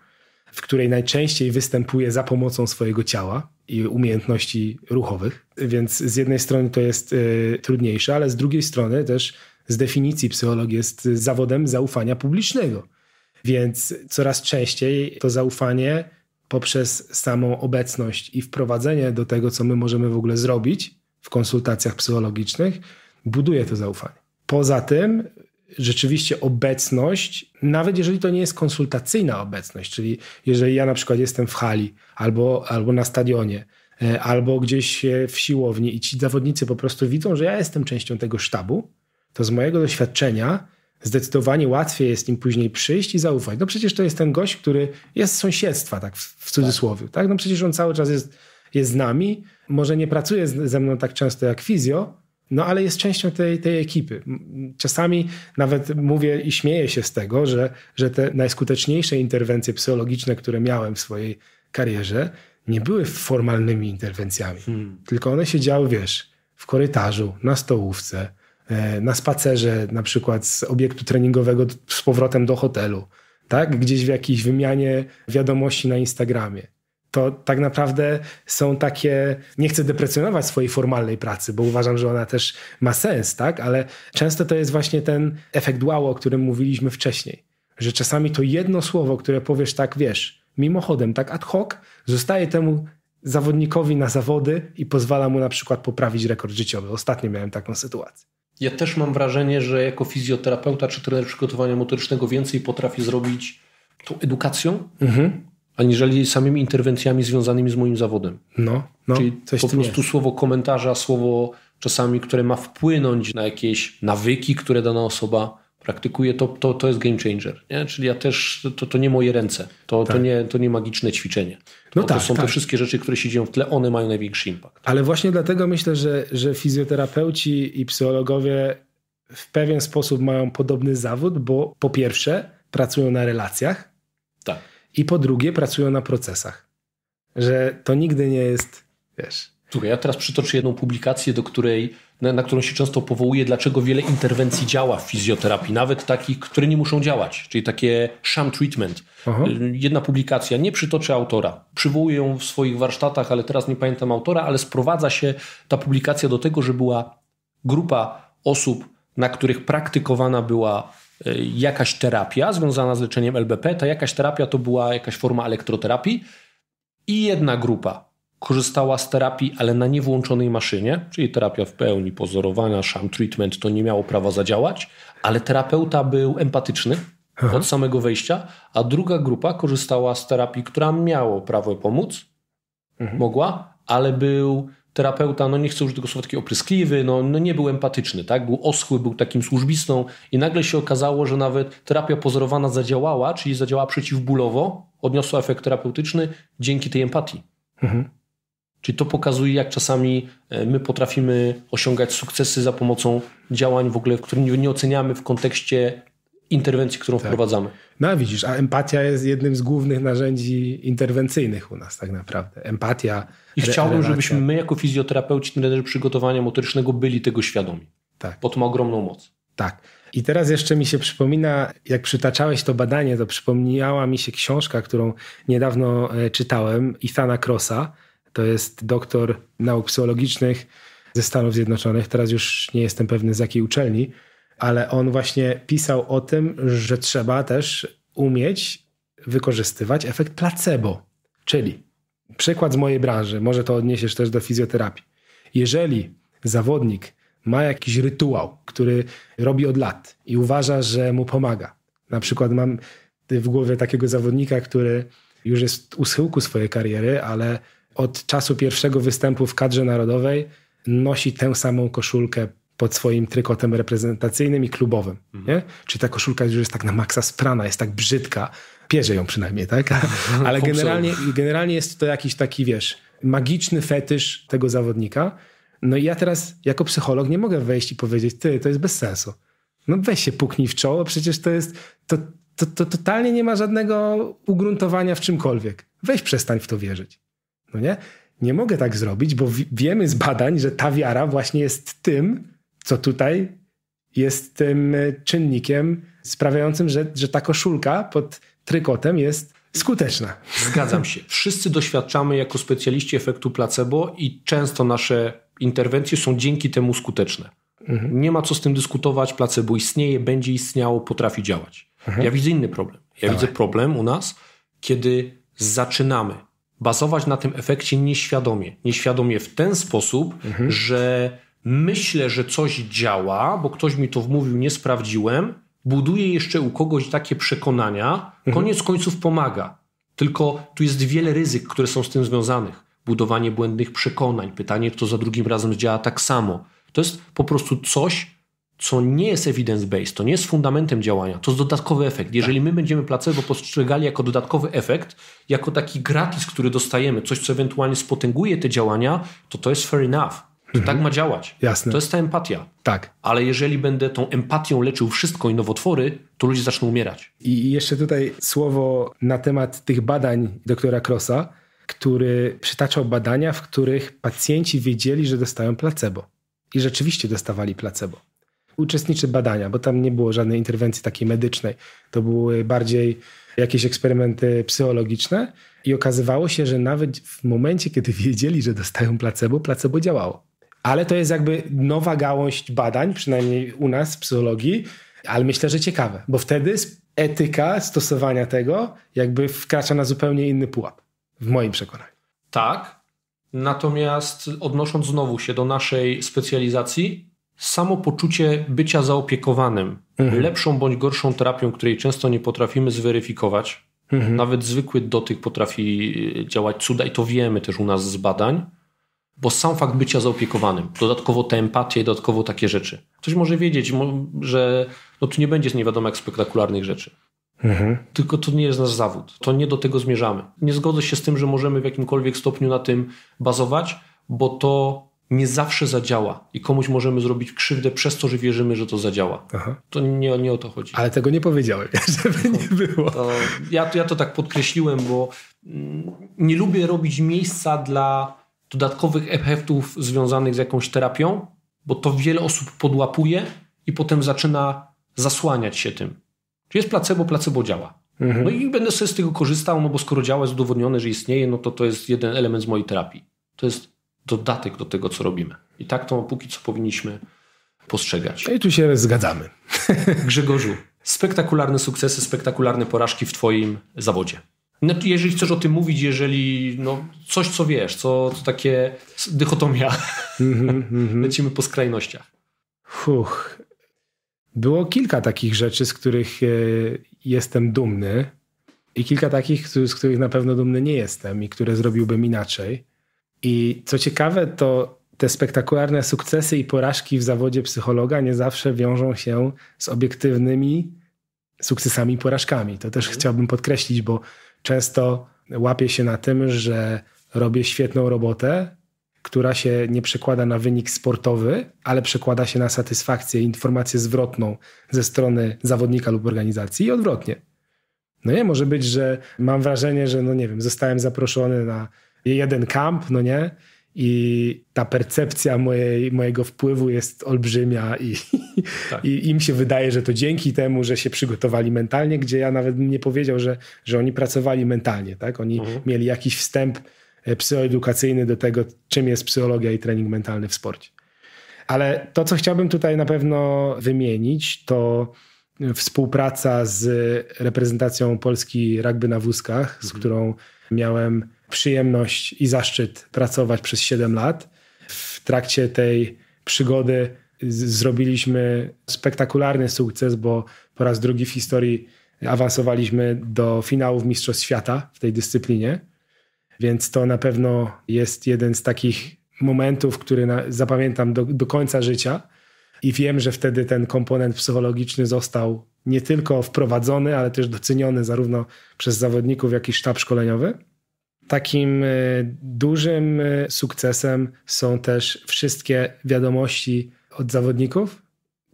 w której najczęściej występuje za pomocą swojego ciała i umiejętności ruchowych. Więc z jednej strony to jest y, trudniejsze, ale z drugiej strony też z definicji psycholog jest zawodem zaufania publicznego. Więc coraz częściej to zaufanie poprzez samą obecność i wprowadzenie do tego, co my możemy w ogóle zrobić w konsultacjach psychologicznych, buduje to zaufanie. Poza tym rzeczywiście obecność, nawet jeżeli to nie jest konsultacyjna obecność, czyli jeżeli ja na przykład jestem w hali albo, albo na stadionie, e, albo gdzieś e, w siłowni i ci zawodnicy po prostu widzą, że ja jestem częścią tego sztabu, to z mojego doświadczenia zdecydowanie łatwiej jest im później przyjść i zaufać. No przecież to jest ten gość, który jest z sąsiedztwa, tak w cudzysłowie. Tak? No przecież on cały czas jest, jest z nami, może nie pracuje ze mną tak często jak fizjo, no ale jest częścią tej, tej ekipy. Czasami nawet mówię i śmieję się z tego, że, że te najskuteczniejsze interwencje psychologiczne, które miałem w swojej karierze, nie były formalnymi interwencjami, hmm. tylko one się działy, wiesz, w korytarzu, na stołówce, e, na spacerze na przykład z obiektu treningowego z powrotem do hotelu, tak? Gdzieś w jakiejś wymianie wiadomości na Instagramie to tak naprawdę są takie, nie chcę deprecjonować swojej formalnej pracy, bo uważam, że ona też ma sens, tak? Ale często to jest właśnie ten efekt wow, o którym mówiliśmy wcześniej, że czasami to jedno słowo, które powiesz tak, wiesz, mimochodem, tak ad hoc, zostaje temu zawodnikowi na zawody i pozwala mu na przykład poprawić rekord życiowy. Ostatnio miałem taką sytuację. Ja też mam wrażenie, że jako fizjoterapeuta czy trener przygotowania motorycznego więcej potrafię zrobić tą edukacją, mhm aniżeli samymi interwencjami związanymi z moim zawodem. No, no Czyli po prostu jest. słowo komentarza, słowo czasami, które ma wpłynąć na jakieś nawyki, które dana osoba praktykuje, to, to, to jest game changer. Nie? Czyli ja też, to, to nie moje ręce, to, tak. to, nie, to nie magiczne ćwiczenie. No tak, to są tak. te wszystkie rzeczy, które się dzieją w tle, one mają największy impact. Ale właśnie dlatego myślę, że, że fizjoterapeuci i psychologowie w pewien sposób mają podobny zawód, bo po pierwsze pracują na relacjach. Tak. I po drugie, pracują na procesach. Że to nigdy nie jest, wiesz. Słuchaj, ja teraz przytoczę jedną publikację, do której, na, na którą się często powołuje, dlaczego wiele interwencji działa w fizjoterapii, nawet takich, które nie muszą działać, czyli takie sham treatment. Aha. Jedna publikacja, nie przytoczę autora, przywołuję ją w swoich warsztatach, ale teraz nie pamiętam autora, ale sprowadza się ta publikacja do tego, że była grupa osób, na których praktykowana była E, jakaś terapia związana z leczeniem LBP. Ta jakaś terapia to była jakaś forma elektroterapii i jedna grupa korzystała z terapii, ale na niewłączonej maszynie, czyli terapia w pełni pozorowana, sham treatment, to nie miało prawa zadziałać, ale terapeuta był empatyczny Aha. Mhm. od samego wejścia, a druga grupa korzystała z terapii, która miała prawo pomóc, mhm. mogła, ale był terapeuta, no nie chcę użyć tego słowa, taki opryskliwy, no, no, nie był empatyczny, tak? Był oschły, był takim służbistą i nagle się okazało, że nawet terapia pozorowana zadziałała, czyli zadziałała przeciwbólowo, odniosła efekt terapeutyczny dzięki tej empatii. Mhm. Czyli to pokazuje, jak czasami e, my potrafimy osiągać sukcesy za pomocą działań w ogóle, których nie oceniamy w kontekście interwencji, którą tak. wprowadzamy. No widzisz, a empatia jest jednym z głównych narzędzi interwencyjnych u nas tak naprawdę. Empatia. I chciałbym, relacja. żebyśmy my jako fizjoterapeuci, trenerzy przygotowania motorycznego byli tego świadomi. Tak. Bo to ma ogromną moc. Tak. I teraz jeszcze mi się przypomina, jak przytaczałeś to badanie, to przypomniała mi się książka, którą niedawno e, czytałem, Ithana Crossa. To jest doktor nauk psychologicznych ze Stanów Zjednoczonych. Teraz już nie jestem pewny z jakiej uczelni ale on właśnie pisał o tym, że trzeba też umieć wykorzystywać efekt placebo. Czyli przykład z mojej branży, może to odniesiesz też do fizjoterapii. Jeżeli zawodnik ma jakiś rytuał, który robi od lat i uważa, że mu pomaga. Na przykład mam w głowie takiego zawodnika, który już jest u schyłku swojej kariery, ale od czasu pierwszego występu w kadrze narodowej nosi tę samą koszulkę pod swoim trykotem reprezentacyjnym i klubowym. Mhm. Nie? Czy ta koszulka już jest tak na maksa sprana, jest tak brzydka. Pierze ją przynajmniej, tak? Mhm, Ale generalnie, generalnie jest to jakiś taki, wiesz, magiczny fetysz tego zawodnika. No i ja teraz jako psycholog nie mogę wejść i powiedzieć, ty, to jest bez sensu. No weź się puknij w czoło, przecież to jest, to, to, to totalnie nie ma żadnego ugruntowania w czymkolwiek. Weź przestań w to wierzyć. No nie? Nie mogę tak zrobić, bo wiemy z badań, że ta wiara właśnie jest tym, co tutaj jest tym e, czynnikiem sprawiającym, że, że ta koszulka pod trykotem jest skuteczna. Zgadzam się. Wszyscy doświadczamy jako specjaliści efektu placebo i często nasze interwencje są dzięki temu skuteczne. Mhm. Nie ma co z tym dyskutować, placebo istnieje, będzie istniało, potrafi działać. Mhm. Ja widzę inny problem. Ja Dawaj. widzę problem u nas, kiedy zaczynamy bazować na tym efekcie nieświadomie. Nieświadomie w ten sposób, mhm. że myślę, że coś działa, bo ktoś mi to wmówił, nie sprawdziłem, buduje jeszcze u kogoś takie przekonania, mhm. koniec końców pomaga. Tylko tu jest wiele ryzyk, które są z tym związanych. Budowanie błędnych przekonań, pytanie, kto za drugim razem działa tak samo. To jest po prostu coś, co nie jest evidence-based, to nie jest fundamentem działania, to jest dodatkowy efekt. Jeżeli my będziemy placebo postrzegali jako dodatkowy efekt, jako taki gratis, który dostajemy, coś, co ewentualnie spotęguje te działania, to to jest fair enough. To tak mhm. tak ma działać. Jasne. To jest ta empatia. Tak. Ale jeżeli będę tą empatią leczył wszystko i nowotwory, to ludzie zaczną umierać. I jeszcze tutaj słowo na temat tych badań doktora Krosa, który przytaczał badania, w których pacjenci wiedzieli, że dostają placebo. I rzeczywiście dostawali placebo. Uczestniczy badania, bo tam nie było żadnej interwencji takiej medycznej. To były bardziej jakieś eksperymenty psychologiczne i okazywało się, że nawet w momencie, kiedy wiedzieli, że dostają placebo, placebo działało ale to jest jakby nowa gałąź badań, przynajmniej u nas w psychologii, ale myślę, że ciekawe, bo wtedy etyka stosowania tego jakby wkracza na zupełnie inny pułap, w moim przekonaniu. Tak. Natomiast odnosząc znowu się do naszej specjalizacji, samo poczucie bycia zaopiekowanym, mhm. lepszą bądź gorszą terapią, której często nie potrafimy zweryfikować, mhm. nawet zwykły dotyk potrafi e, działać cuda i to wiemy też u nas z badań bo sam fakt bycia zaopiekowanym, dodatkowo te empatie i dodatkowo takie rzeczy. Ktoś może wiedzieć, że no tu nie będzie z wiadomo jak spektakularnych rzeczy. Mhm. Tylko to nie jest nasz zawód. To nie do tego zmierzamy. Nie zgodzę się z tym, że możemy w jakimkolwiek stopniu na tym bazować, bo to nie zawsze zadziała i komuś możemy zrobić krzywdę przez to, że wierzymy, że to zadziała. Aha. To nie, nie o to chodzi. Ale tego nie powiedziałem, żeby nie no, było. To ja, ja to tak podkreśliłem, bo mm, nie lubię robić miejsca dla dodatkowych efektów związanych z jakąś terapią, bo to wiele osób podłapuje i potem zaczyna zasłaniać się tym. Czy jest placebo, placebo działa. Mhm. No i będę sobie z tego korzystał, no bo skoro działa, jest udowodnione, że istnieje, no to to jest jeden element z mojej terapii. To jest dodatek do tego, co robimy. I tak to póki co powinniśmy postrzegać. No I tu się zgadzamy. Grzegorzu, spektakularne sukcesy, spektakularne porażki w Twoim zawodzie. No jeżeli chcesz o tym mówić, jeżeli no, coś, co wiesz, co to takie dychotomia. Mm -hmm, Lecimy po skrajnościach. Huch. Było kilka takich rzeczy, z których y, jestem dumny i kilka takich, z których na pewno dumny nie jestem i które zrobiłbym inaczej. I co ciekawe, to te spektakularne sukcesy i porażki w zawodzie psychologa nie zawsze wiążą się z obiektywnymi sukcesami i porażkami. To też mm. chciałbym podkreślić, bo często łapię się na tym, że robię świetną robotę, która się nie przekłada na wynik sportowy, ale przekłada się na satysfakcję, informację zwrotną ze strony zawodnika lub organizacji i odwrotnie. No nie, może być, że mam wrażenie, że no nie wiem, zostałem zaproszony na jeden kamp, no nie, i ta percepcja mojej, mojego wpływu jest olbrzymia i, tak. i, im się wydaje, że to dzięki temu, że się przygotowali mentalnie, gdzie ja nawet bym nie powiedział, że, że oni pracowali mentalnie, tak? Oni mhm. mieli jakiś wstęp e, psychoedukacyjny do tego, czym jest psychologia i trening mentalny w sporcie. Ale to, co chciałbym tutaj na pewno wymienić, to współpraca z reprezentacją Polski rugby na wózkach, z mhm. którą miałem przyjemność i zaszczyt pracować przez 7 lat. W trakcie tej przygody zrobiliśmy spektakularny sukces, bo po raz drugi w historii awansowaliśmy do finałów Mistrzostw Świata w tej dyscyplinie. Więc to na pewno jest jeden z takich momentów, który na, zapamiętam do, do końca życia. I wiem, że wtedy ten komponent psychologiczny został nie tylko wprowadzony, ale też doceniony zarówno przez zawodników, jak i sztab szkoleniowy. Takim e, dużym e, sukcesem są też wszystkie wiadomości od zawodników,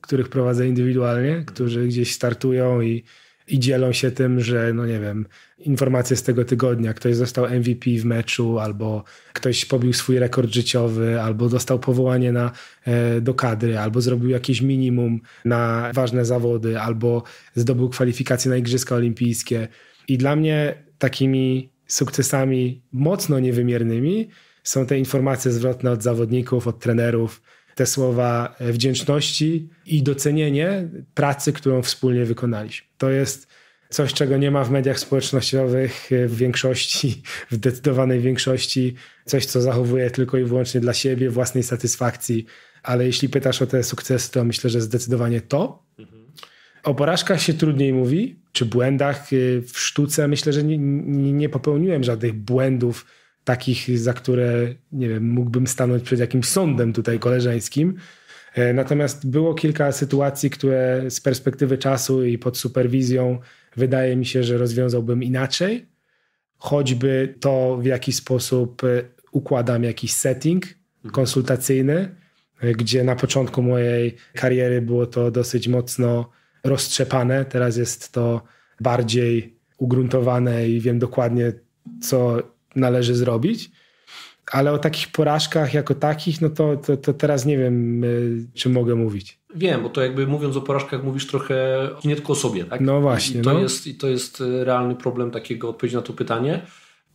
których prowadzę indywidualnie, którzy gdzieś startują i, i dzielą się tym, że no nie wiem, informacje z tego tygodnia, ktoś został MVP w meczu, albo ktoś pobił swój rekord życiowy, albo dostał powołanie na, e, do kadry, albo zrobił jakieś minimum na ważne zawody, albo zdobył kwalifikacje na Igrzyska Olimpijskie. I dla mnie takimi sukcesami mocno niewymiernymi są te informacje zwrotne od zawodników, od trenerów, te słowa e, wdzięczności i docenienie pracy, którą wspólnie wykonaliśmy. To jest coś, czego nie ma w mediach społecznościowych e, w większości, w zdecydowanej większości, coś, co zachowuje tylko i wyłącznie dla siebie, własnej satysfakcji. Ale jeśli pytasz o te sukcesy, to myślę, że zdecydowanie to. Mhm. O porażkach się trudniej mówi, czy błędach y, w sztuce. Myślę, że nie, nie popełniłem żadnych błędów takich, za które, nie wiem, mógłbym stanąć przed jakimś sądem tutaj koleżeńskim. E, natomiast było kilka sytuacji, które z perspektywy czasu i pod superwizją wydaje mi się, że rozwiązałbym inaczej. Choćby to, w jaki sposób e, układam jakiś setting mhm. konsultacyjny, e, gdzie na początku mojej kariery było to dosyć mocno roztrzepane, teraz jest to bardziej ugruntowane i wiem dokładnie, co należy zrobić. Ale o takich porażkach jako takich, no to, to, to teraz nie wiem, y, czy mogę mówić. Wiem, bo to jakby mówiąc o porażkach, mówisz trochę nie tylko o sobie, tak? No właśnie. I to, no. Jest, i to jest y, realny problem takiego odpowiedzi na to pytanie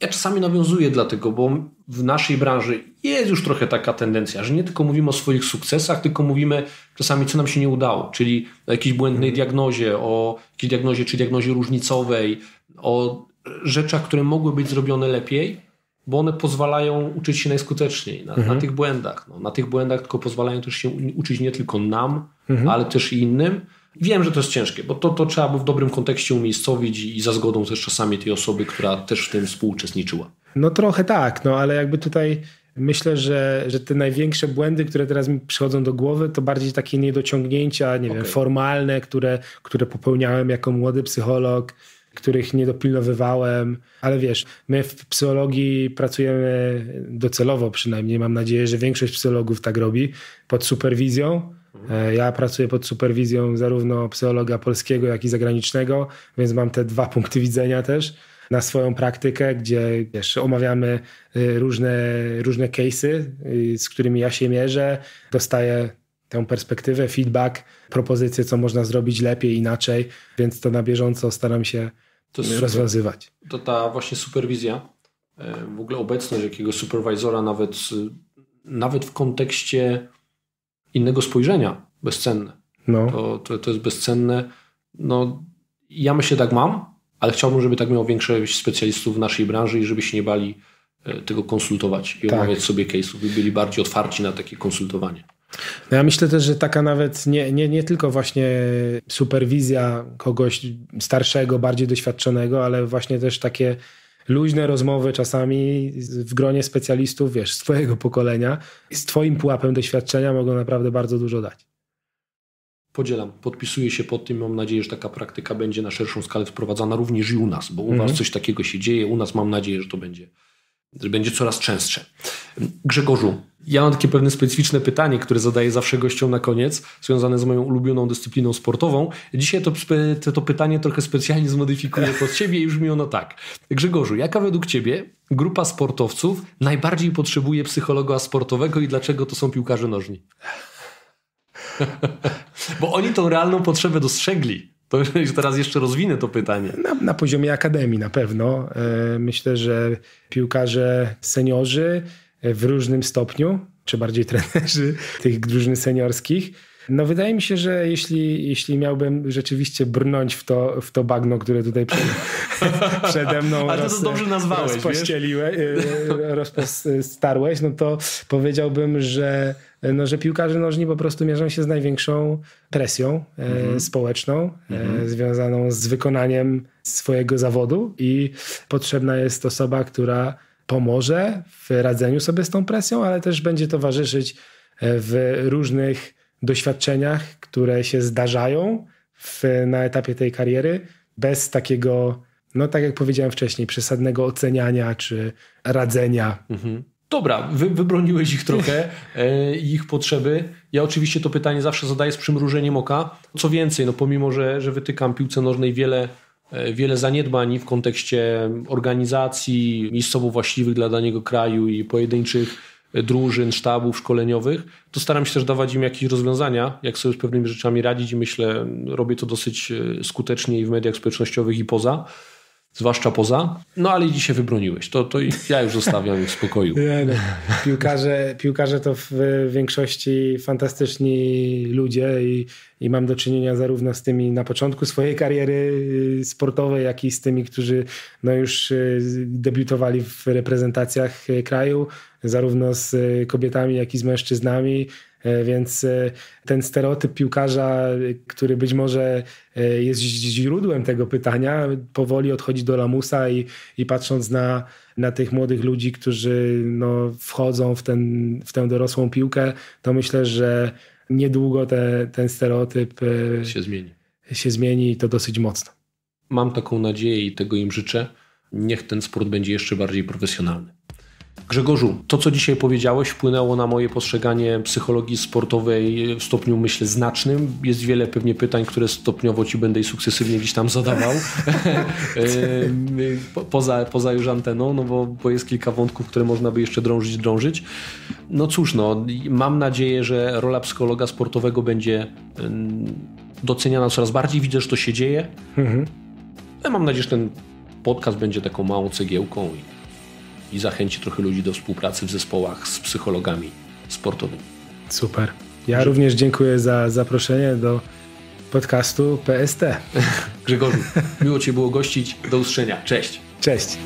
ja czasami nawiązuję dlatego, bo w naszej branży jest już trochę taka tendencja, że nie tylko mówimy o swoich sukcesach, tylko mówimy czasami, co nam się nie udało, czyli o jakiejś błędnej mhm. diagnozie, o jakiejś diagnozie czy diagnozie różnicowej, o rzeczach, które mogły być zrobione lepiej, bo one pozwalają uczyć się najskuteczniej na, mhm. na tych błędach. No, na tych błędach tylko pozwalają też się uczyć nie tylko nam, mhm. ale też innym. Wiem, że to jest ciężkie, bo to, to trzeba by w dobrym kontekście umiejscowić i, za zgodą też czasami tej osoby, która też w tym współuczestniczyła. No trochę tak, no ale jakby tutaj myślę, że, że te największe błędy, które teraz mi przychodzą do głowy, to bardziej takie niedociągnięcia, nie okay. wiem, formalne, które, które popełniałem jako młody psycholog, których nie dopilnowywałem, ale wiesz, my w psychologii pracujemy docelowo przynajmniej, mam nadzieję, że większość psychologów tak robi, pod superwizją E, ja pracuję pod superwizją zarówno psychologa polskiego, jak i zagranicznego, więc mam te dwa punkty widzenia też na swoją praktykę, gdzie wiesz, omawiamy y, różne, różne case'y, y, z którymi ja się mierzę, dostaję tę perspektywę, feedback, propozycje, co można zrobić lepiej, inaczej, więc to na bieżąco staram się to rozwiązywać. To ta właśnie superwizja, e, w ogóle obecność jakiegoś superwizora, nawet, nawet w kontekście innego spojrzenia bezcenne. No. To, to, to jest bezcenne. No, ja myślę, tak mam, ale chciałbym, żeby tak miało większość specjalistów w naszej branży i żeby się nie bali e, tego konsultować i tak. omawiać sobie case'ów i by byli bardziej otwarci na takie konsultowanie. No ja myślę też, że taka nawet nie, nie, nie tylko właśnie superwizja kogoś starszego, bardziej doświadczonego, ale właśnie też takie luźne rozmowy czasami w gronie specjalistów, wiesz, z twojego pokolenia, z twoim pułapem doświadczenia mogą naprawdę bardzo dużo dać. Podzielam, podpisuję się pod tym. Mam nadzieję, że taka praktyka będzie na szerszą skalę wprowadzana również i u nas, bo u mhm. Was coś takiego się dzieje. U nas mam nadzieję, że to będzie, że będzie coraz częstsze. Grzegorzu, ja mam takie pewne specyficzne pytanie, które zadaję zawsze gościom na koniec, związane z moją ulubioną dyscypliną sportową. Dzisiaj to, to, pytanie trochę specjalnie zmodyfikuję pod ciebie i brzmi ono tak. Grzegorzu, jaka według ciebie grupa sportowców najbardziej potrzebuje psychologa sportowego i dlaczego to są piłkarze nożni? Bo oni tą realną potrzebę dostrzegli. To teraz jeszcze rozwinę to pytanie. Na, na, poziomie akademii na pewno. E, myślę, że piłkarze seniorzy E, w różnym stopniu, czy bardziej trenerzy tych drużyn seniorskich. No wydaje mi się, że jeśli, jeśli miałbym rzeczywiście brnąć w to, w to bagno, które tutaj przed, przede mną Ale dobrze nazwałeś, rozpościeliłeś, e, rozpostarłeś, no to powiedziałbym, że, no, że piłkarze nożni po prostu mierzą się z największą presją e, mhm. społeczną mhm. związaną z wykonaniem swojego zawodu i potrzebna jest osoba, która pomoże w radzeniu sobie z tą presją, ale też będzie towarzyszyć e, w różnych doświadczeniach, które się zdarzają w, na etapie tej kariery, bez takiego, no tak jak powiedziałem wcześniej, przesadnego oceniania czy radzenia. Mhm. Dobra, wy, wybroniłeś ich trochę, e, ich potrzeby. Ja oczywiście to pytanie zawsze zadaję z przymrużeniem oka. Co więcej, no pomimo, że, że wytykam piłce nożnej wiele E, wiele zaniedbań w kontekście organizacji miejscowo właściwych dla danego kraju i pojedynczych e, drużyn, sztabów szkoleniowych, to staram się też dawać im jakieś rozwiązania, jak sobie z pewnymi rzeczami radzić i myślę, robię to dosyć e, skutecznie i w mediach społecznościowych i poza zwłaszcza poza. No ale dzisiaj wybroniłeś. To, to ja już zostawiam ich w spokoju. No, piłkarze, piłkarze to w większości fantastyczni ludzie i, i mam do czynienia zarówno z tymi na początku swojej kariery y, sportowej, jak i z tymi, którzy no już y, debiutowali w reprezentacjach y, kraju, zarówno z kobietami, jak i z mężczyznami. E, więc e, ten stereotyp piłkarza, który być może e, jest źródłem tego pytania, powoli odchodzi do lamusa i, i patrząc na, na tych młodych ludzi, którzy no, wchodzą w, ten, w tę dorosłą piłkę, to myślę, że niedługo te, ten stereotyp się zmieni. Się zmieni i to dosyć mocno. Mam taką nadzieję i tego im życzę. Niech ten sport będzie jeszcze bardziej profesjonalny. Grzegorzu, to co dzisiaj powiedziałeś wpłynęło na moje postrzeganie psychologii sportowej w stopniu, myślę, znacznym. Jest wiele pewnie pytań, które stopniowo ci będę i sukcesywnie gdzieś tam zadawał. poza, poza już anteną, no bo, bo jest kilka wątków, które można by jeszcze drążyć, drążyć. No cóż, no, mam nadzieję, że rola psychologa sportowego będzie doceniana coraz bardziej. Widzę, że to się dzieje. Mhm. Ja mam nadzieję, że ten podcast będzie taką małą cegiełką i i zachęci trochę ludzi do współpracy w zespołach z psychologami sportowymi. Super. Ja również dziękuję za zaproszenie do podcastu PST. Grzegorzu, miło Cię było gościć. Do usłyszenia. Cześć. Cześć.